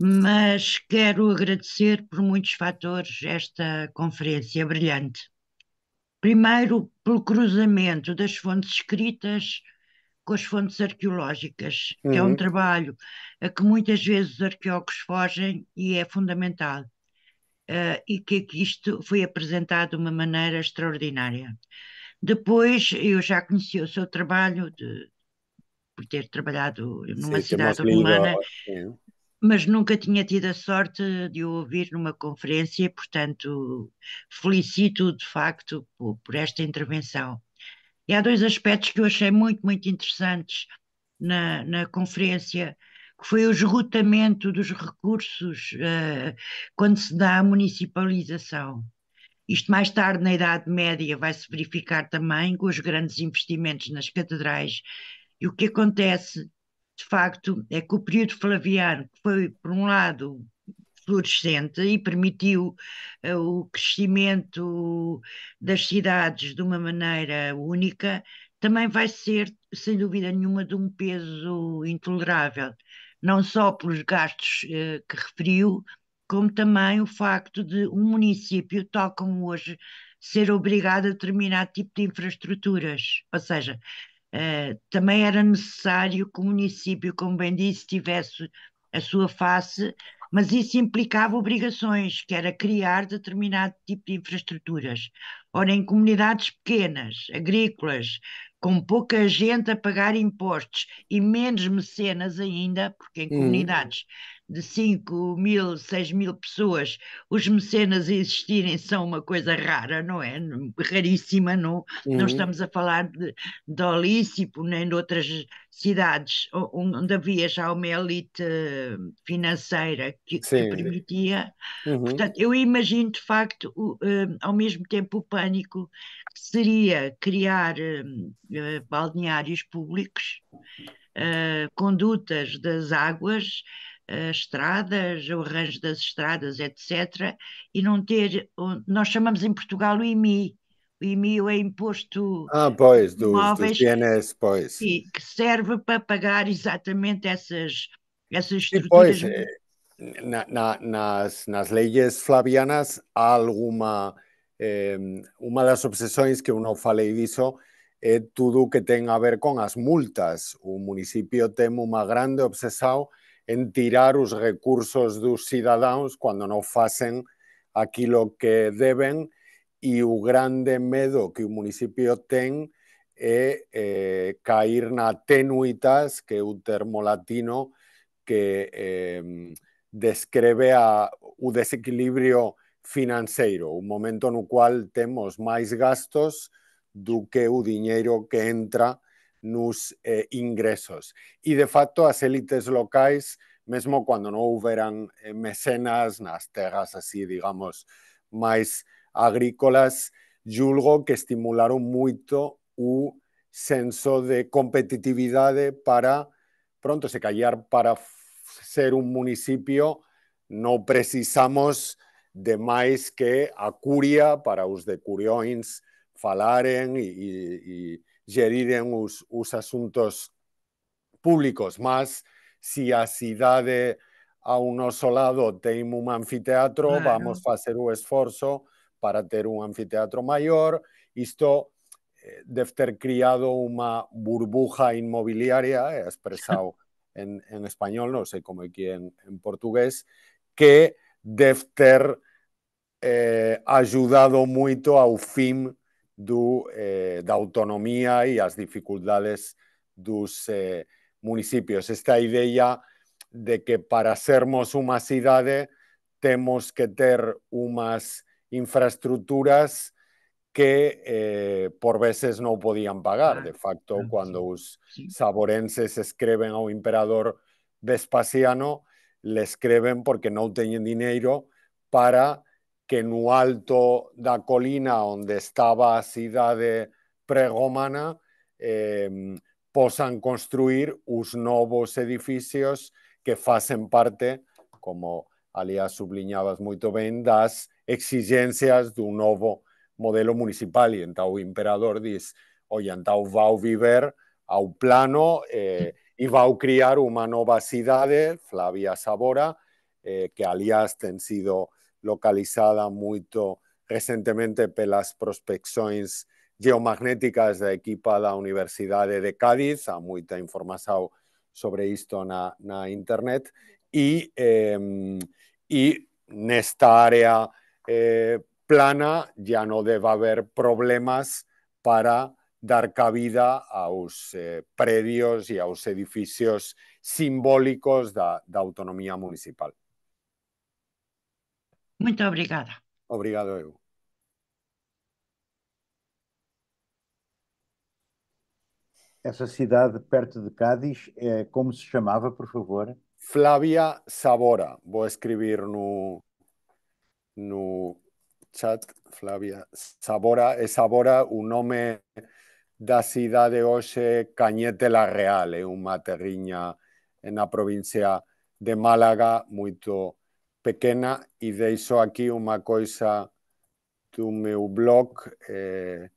mas quero agradecer por muitos fatores esta conferência é brilhante. Primeiro, pelo cruzamento das fontes escritas com as fontes arqueológicas, uhum. que é um uhum. trabalho a que muitas vezes os arqueólogos fogem e é fundamental. Uh, e que aqui isto foi apresentado de uma maneira extraordinária. Depois, eu já conheci o seu trabalho, de, por ter trabalhado numa Sim, é cidade romana, é. mas nunca tinha tido a sorte de o ouvir numa conferência, portanto, felicito de facto por, por esta intervenção. E há dois aspectos que eu achei muito, muito interessantes na, na conferência, que foi o esgotamento dos recursos uh, quando se dá a municipalização. Isto mais tarde, na Idade Média, vai-se verificar também com os grandes investimentos nas catedrais. E o que acontece, de facto, é que o período flaviano, que foi, por um lado, florescente e permitiu uh, o crescimento das cidades de uma maneira única, também vai ser, sem dúvida nenhuma, de um peso intolerável, não só pelos gastos uh, que referiu, como também o facto de um município, tal como hoje, ser obrigado a determinado tipo de infraestruturas. Ou seja, uh, também era necessário que o município, como bem disse, tivesse a sua face mas isso implicava obrigações, que era criar determinado tipo de infraestruturas. Ora, em comunidades pequenas, agrícolas, com pouca gente a pagar impostos e menos mecenas ainda, porque em uhum. comunidades de 5 mil, 6 mil pessoas, os mecenas a existirem são uma coisa rara, não é? Raríssima, não, uhum. não estamos a falar de, de Olícipo nem de outras cidades onde havia já uma elite eh, financeira que, que permitia. Uhum. Portanto, eu imagino de facto o, eh, ao mesmo tempo o pânico que seria criar um, eh, balneários públicos, uh, condutas das águas, estradas, o arranjo das estradas, etc. E não ter, nós chamamos em Portugal o IMI, o IMI é imposto ah, pois, dos, móveis, do pois. que serve para pagar exatamente essas, essas estruturas. E pois, eh, na, na, nas, nas leis flavianas há alguma... Eh, uma das obsessões que eu não falei disso é tudo o que tem a ver com as multas. O município tem uma grande obsessão en tirar los recursos de los ciudadanos cuando no hacen aquí lo que deben y un grande medo que un municipio tiene es eh, caer en na tenuitas, que es un termo latino que describe em, descreve a, desequilibrio financiero, un momento en el cual tenemos más gastos do que el dinero que entra nos eh, ingresos. y de facto, las élites locais, mesmo cuando no hubieran eh, mecenas nas terras así, digamos, más agrícolas, julgo que estimularon mucho o senso de competitividad para, pronto, se callar para ser un municipio, no precisamos de más que a curia para os de curioins falaren y gerir en los asuntos públicos, Más, si a cidade a un lado tem un anfiteatro, vamos a hacer un esfuerzo para tener un anfiteatro mayor. Esto eh, debe ter criado una burbuja inmobiliaria, expresado eh, expresado en español, no sei como é que en que debe ter eh, ayudado mucho a ao fim de eh, autonomía y las dificultades dos eh, municipios. Esta idea de que para sermos una cidade tenemos que tener unas infraestructuras que eh, por veces no podían pagar. De facto, cuando los saborenses a un imperador Vespasiano, le escriben porque no tienen dinero para que no alto la colina donde estaba a cidade pregomana eh, posan construir os nuevos edificios que facen parte, como aliás muy bien, ben, las exigencias un nuevo modelo municipal. E entao o imperador diz, oi, va vau viver ao plano y e a criar una nova cidade, Flavia Sabora, eh, que aliás ten sido localizada recientemente por pelas prospecciones geomagnéticas da equipa la Universidad de Cádiz, a muita información sobre esto en na internet, Y e, en em, e esta área eh, plana ya no debe haber problemas para dar cabida a los eh, predios y e a los edificios simbólicos de autonomía municipal. Muito obrigada. Obrigado eu. Essa cidade perto de Cádiz, é, como se chamava, por favor? Flávia Sabora. Vou escrever no, no chat. Flávia Sabora. É Sabora o nome da cidade hoje é Cañete la Real, é uma terrinha na província de Málaga muito pequena e deixo aquí unha coisa do meu blog eh,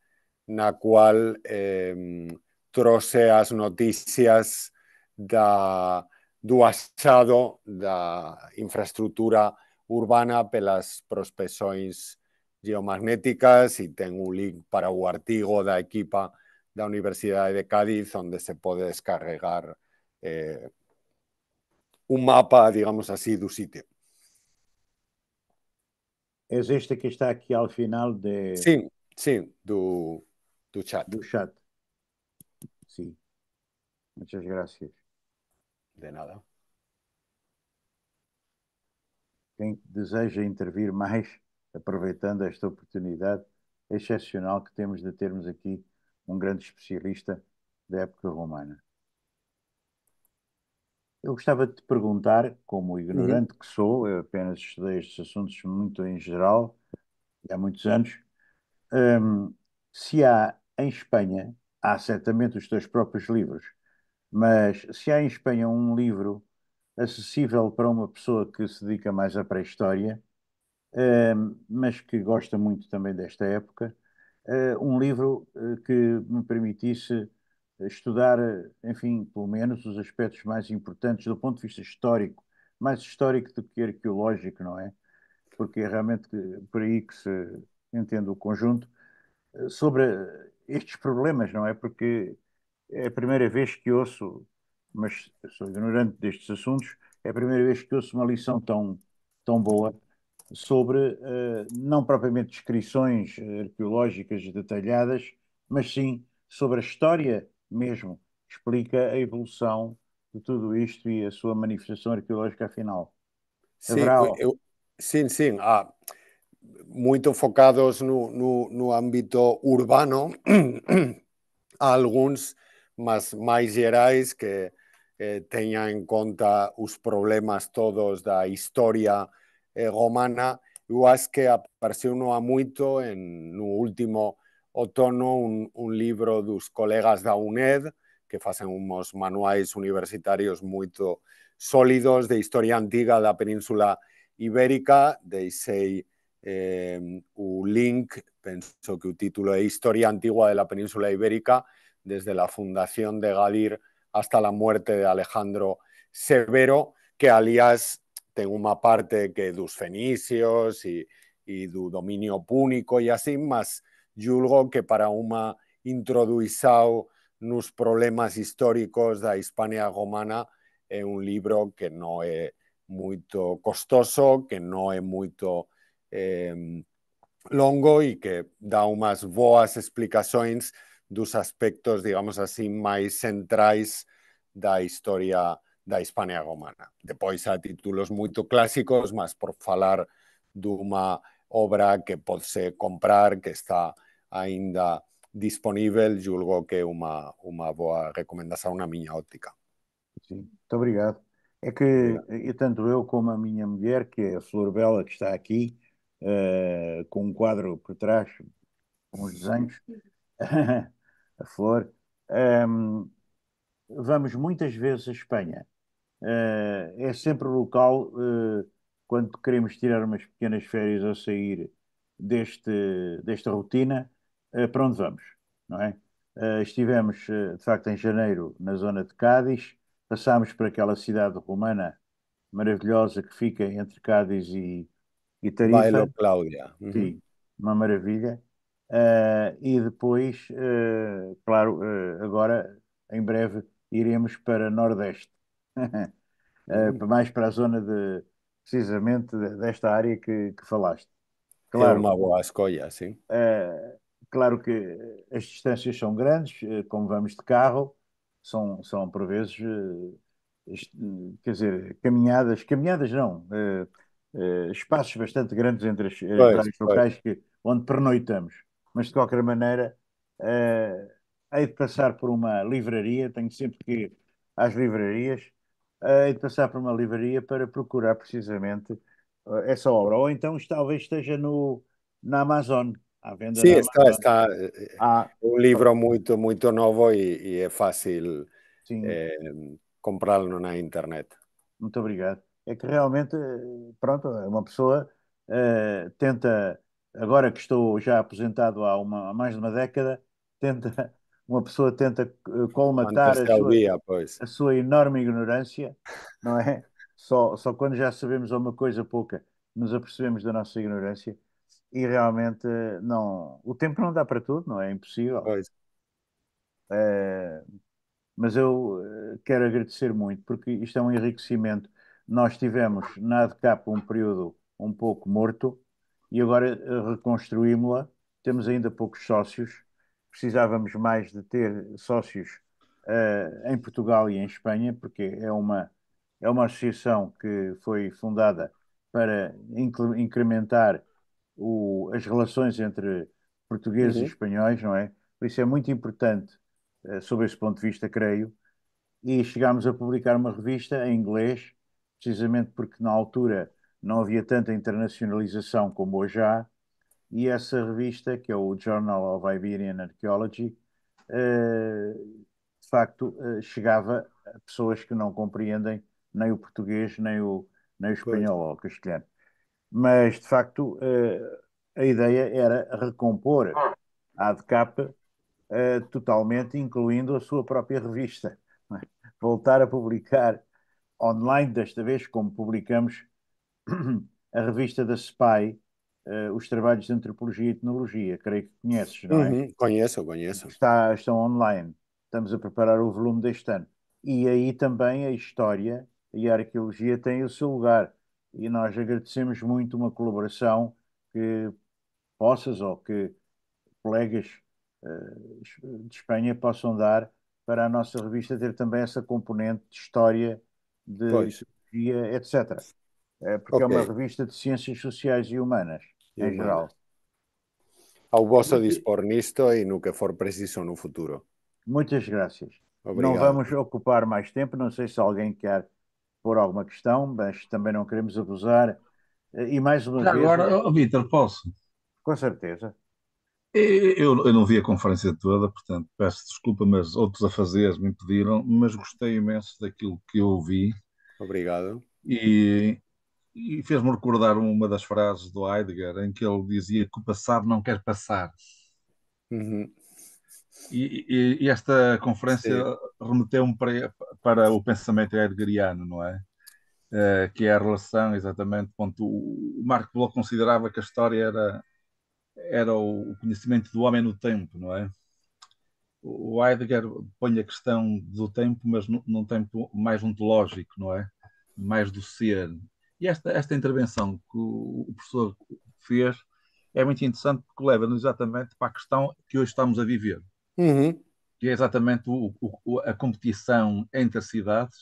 na cual eh, trouxe as noticias da, do achado da infraestructura urbana pelas prospeccións geomagnéticas e ten un link para o artigo da equipa da Universidade de Cádiz onde se pode descarregar eh, un mapa, digamos así, do sitio. é este que está aqui ao final de... Sim, sim, do, do chat. Do chat. Sim. Muchas gracias. De nada. Quem deseja intervir mais, aproveitando esta oportunidade excepcional que temos de termos aqui um grande especialista da época romana. Eu gostava de te perguntar, como Uhum. ignorante que sou, eu apenas estudei estes assuntos muito em geral, há muitos anos, hum, se há em Espanha, há certamente os teus próprios livros, mas se há em Espanha um livro acessível para uma pessoa que se dedica mais à pré-história, hum, mas que gosta muito também desta época, eh, um livro eh, que me permitisse estudar, enfim, pelo menos os aspectos mais importantes do ponto de vista histórico, mais histórico do que arqueológico, não é? Porque é realmente por aí que se entende o conjunto, eh, sobre eh, estes problemas, não é? Porque é a primeira vez que ouço, mas sou ignorante destes assuntos, é a primeira vez que ouço uma lição tão, tão boa sobre, eh, não propriamente descrições arqueológicas detalhadas, mas sim sobre a história mesmo explica a evolução de tudo isto e a sua manifestação arqueológica afinal. Sim, eu, sim, sim. Ah, muito focados no, no, no âmbito urbano, há alguns, mas mais gerais que eh, tenham em conta os problemas todos da história eh, romana. Eu acho que apareceu não há muito, em, no último Otono, un, un libro los colegas de UNED que hacen unos manuales universitarios muy sólidos de historia antigua de la Península Ibérica. de eh, o link, que un título de Historia Antigua de la Península Ibérica desde la fundación de Gadir hasta la muerte de Alejandro Severo, que alias tengo una parte que los fenicios y y dominio púnico y así, más julgo que para uma introdução nos problemas históricos da Hispânia romana é um livro que não é muito custoso, que não é muito ehm, longo e que dá umas boas explicações dos aspectos, digamos assim, mais centrais da história da Hispânia romana. Depois há títulos muito clássicos, mas por falar de uma obra que pode comprar, que está ainda disponível, julgo que é uma, uma boa recomendação na minha ótica. Sim, muito obrigado. É que obrigado. tanto eu como a minha mulher, que é a Flor Bela, que está aqui, uh, com um quadro por trás, com os desenhos, a Flor, um, ehm, vamos muitas vezes à Espanha. Uh, é sempre o local, uh, quando queremos tirar umas pequenas férias ou sair deste, desta rotina, eh, para onde vamos, não é? Eh, estivemos, eh, de facto, em janeiro na zona de Cádiz, passámos por aquela cidade romana maravilhosa que fica entre Cádiz e, e Tarifa. Bailo Cláudia. Uhum. Sim, uma maravilha. Uh, e depois, uh, claro, uh, agora, em breve, iremos para Nordeste. Uhum. mais para a zona de, precisamente, desta área que, que falaste. É claro, é uma boa escolha, sim. Claro que eh, as distâncias são grandes, eh, como vamos de carro, são, são por vezes, eh, quer dizer, caminhadas, caminhadas não, espaços bastante grandes entre as, pois, locais que, onde pernoitamos. Mas, de qualquer maneira, hei de passar por uma livraria, tenho sempre que ir às livrarias, hei de passar por uma livraria para procurar precisamente essa obra. Ou então talvez esteja no, na Amazon, a venda Sim, está, está. Ah, un muito, muito novo e, e é fácil é, ehm, comprá-lo na internet. Muito obrigado. É que realmente, pronto, uma pessoa uh, eh, tenta, agora que estou já aposentado há, uma, há mais de uma década, tenta, uma pessoa tenta eh, colmatar a sua, dia, a sua, enorme ignorância, não é? Só, só quando já sabemos alguma coisa pouca nos apercebemos da nossa ignorância e realmente eh, não. O tempo não dá para tudo, não é? é impossível. Pois. É, mas eu eh, quero agradecer muito, porque isto é um enriquecimento. Nós tivemos na ADCAP um período um pouco morto e agora reconstruímos-la. Temos ainda poucos sócios, precisávamos mais de ter sócios uh, em Portugal e em Espanha, porque é uma, é uma associação que foi fundada para incrementar o, as relações entre portugueses uhum. e espanhóis, não é? Por isso é muito importante, uh, sob esse ponto de vista, creio. E chegámos a publicar uma revista em inglês, precisamente porque na altura não havia tanta internacionalização como hoje há, e essa revista, que é o Journal of Iberian Archaeology, uh, de facto uh, chegava a pessoas que não compreendem nem o português, nem o, nem o espanhol pois. ou o castelhano mas de facto eh, a ideia era recompor a ADCAP eh, totalmente, incluindo a sua própria revista. É? Voltar a publicar online, desta vez como publicamos a revista da SPY, eh, os trabalhos de antropologia e etnologia, creio que conheces, não é? Uhum, conheço, conheço. Está, estão online. Estamos a preparar o volume deste ano. E aí também a história e a arqueologia têm o seu lugar e nós agradecemos muito uma colaboração que possas ou que colegas eh, de Espanha possam dar para a nossa revista ter também essa componente de história, de pois. etc. É porque é okay. é uma revista de ciências sociais e humanas, e em geral. Ao vosso dispor nisto e no que for preciso no futuro. Muitas graças. Obrigado. Não vamos ocupar mais tempo, não sei se alguém quer propor alguma questão, mas também não queremos abusar. Eh, e mais uma vez. Agora, eh, oh, Vitor, posso? Com certeza. Eu, eu, não vi a conferência toda, portanto peço desculpa, mas outros a fazer me impediram mas gostei imenso daquilo que eu ouvi. Obrigado. E, e fez-me recordar uma das frases do Heidegger em que ele dizia que o passado não quer passar. Uhum. E, e, e esta conferência remeteu-me para, para, o pensamento heideggeriano, não é? Uh, que é a relação exatamente ponto. o Marco Bloch considerava que a história era era o conhecimento do homem no tempo, não é? O Heidegger põe a questão do tempo, mas num tempo mais ontológico, não é? Mais do ser. E esta, esta intervenção que o professor fez é muito interessante porque leva-nos exatamente para a questão que hoje estamos a viver uhum. que é exatamente o, o, a competição entre as cidades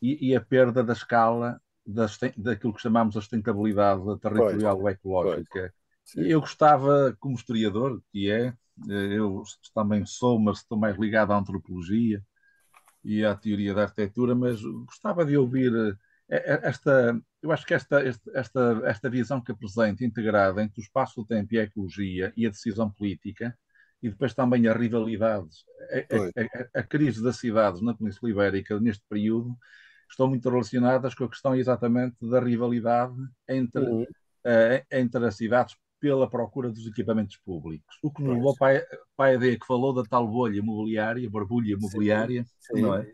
e, e a perda da escala das, daquilo que chamamos a sustentabilidade territorial pois, ou ecológica. Pois, eu gostava, como historiador, que é, eu também sou, mas estou mais ligado à antropologia e à teoria da arquitetura, mas gostava de ouvir eh, eh, esta, eu acho que esta, esta, esta visão que apresenta, integrada entre o espaço, o tempo e a ecologia e a decisão política, e depois também a rivalidade, a, a, a, crise das cidades na Península Ibérica neste período, estão muito relacionadas com a questão exatamente da rivalidade entre, uhum. uh, entre as cidades pela procura dos equipamentos públicos. O que nos levou para, a ideia é que falou da tal bolha imobiliária barbulha imobiliária sim, sim. não é?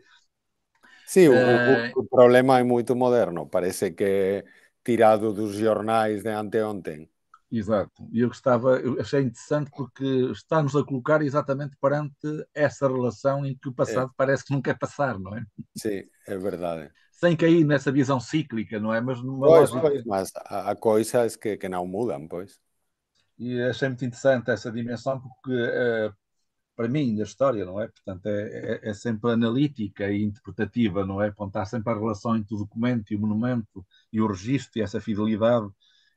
Sim, o, o, eh, o, problema é muito moderno. Parece que é tirado dos jornais de anteontem. Exato. E eu gostava, eu achei interessante porque estamos a colocar exatamente perante essa relação em que o é. passado é. parece que não quer é passar, não é? Sim, é verdade. Sem cair nessa visão cíclica, não é? Mas numa pois, lógica... pois, mas há coisas que, que não mudam, pois. E achei muito interessante essa dimensão porque uh, para mim, na história, não é? Portanto, é, é, é, sempre analítica e interpretativa, não é? Apontar sempre a relação entre o documento e o monumento e o registro e essa fidelidade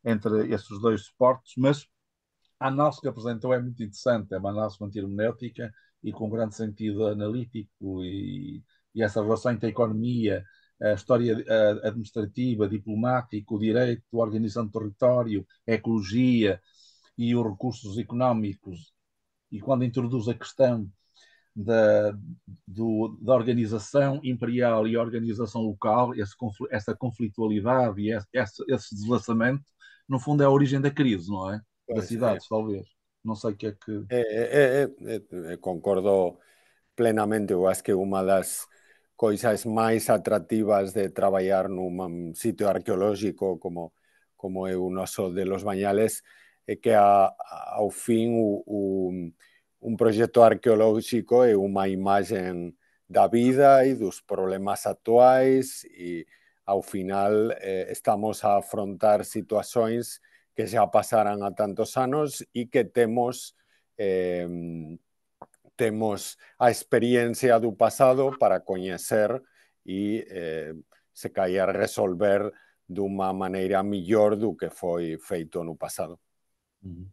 entre esses dois suportes, mas a análise que apresentou é muito interessante, é uma análise quantirmonética e com grande sentido analítico e, e essa relação entre a economia, a história administrativa, diplomática, o direito, a organização do território, a ecologia e os recursos económicos. E quando introduz a questão da, do, da organização imperial e organização local, esse, essa conflitualidade e esse, esse, esse, deslaçamento, no fundo é a origem da crise, não é? Pois, cidade é. talvez. Não sei o que é que. É é, é, é, é, concordo plenamente. Eu acho que uma das coisas mais atrativas de trabalhar num sítio arqueológico como, como é o nosso de Los Bañales é que a, ao fim o, o, um projeto arqueológico é uma imagem da vida e dos problemas atuais e ao final eh, estamos a afrontar situações que já passaram há tantos anos e que temos eh, temos a experiência do passado para conhecer e eh, se calhar resolver de uma maneira melhor do que foi feito no passado. Uhum.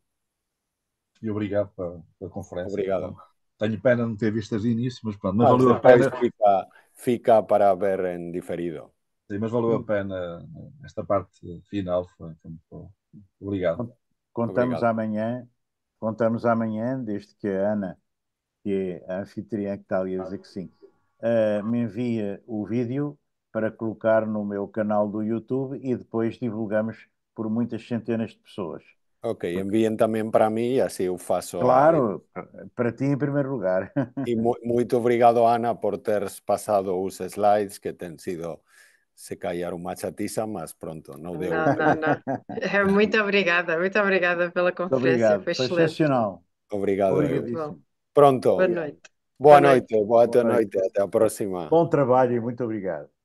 E obrigado pela, pela conferência. Obrigado. tenho pena de não ter visto desde o início, mas pronto, mas ah, valeu a pena. Fica, fica para ver em diferido. Sim, mas valeu a hum. pena eh, esta parte final. Foi, muito bom. Obrigado. Contamos Obrigado. amanhã, contamos amanhã, desde que a Ana, que é a anfitriã que está ali a dizer que sim, uh, me envia o vídeo para colocar no meu canal do YouTube e depois divulgamos por muitas centenas de pessoas. Ok, Porque... enviem também para mim, assim eu faço. Claro, a... para ti em primeiro lugar. e muito obrigado, Ana, por teres passado os slides que têm sido se calhar uma chatiça, mas pronto, não deu. Não, não, não. Muito obrigada, muito obrigada pela conferência. obrigado. Foi, excelente. Sensacional. Obrigado. Pronto. Boa noite. Boa, boa noite. noite, boa, boa noite. noite, até a próxima. Bom trabalho e muito obrigado.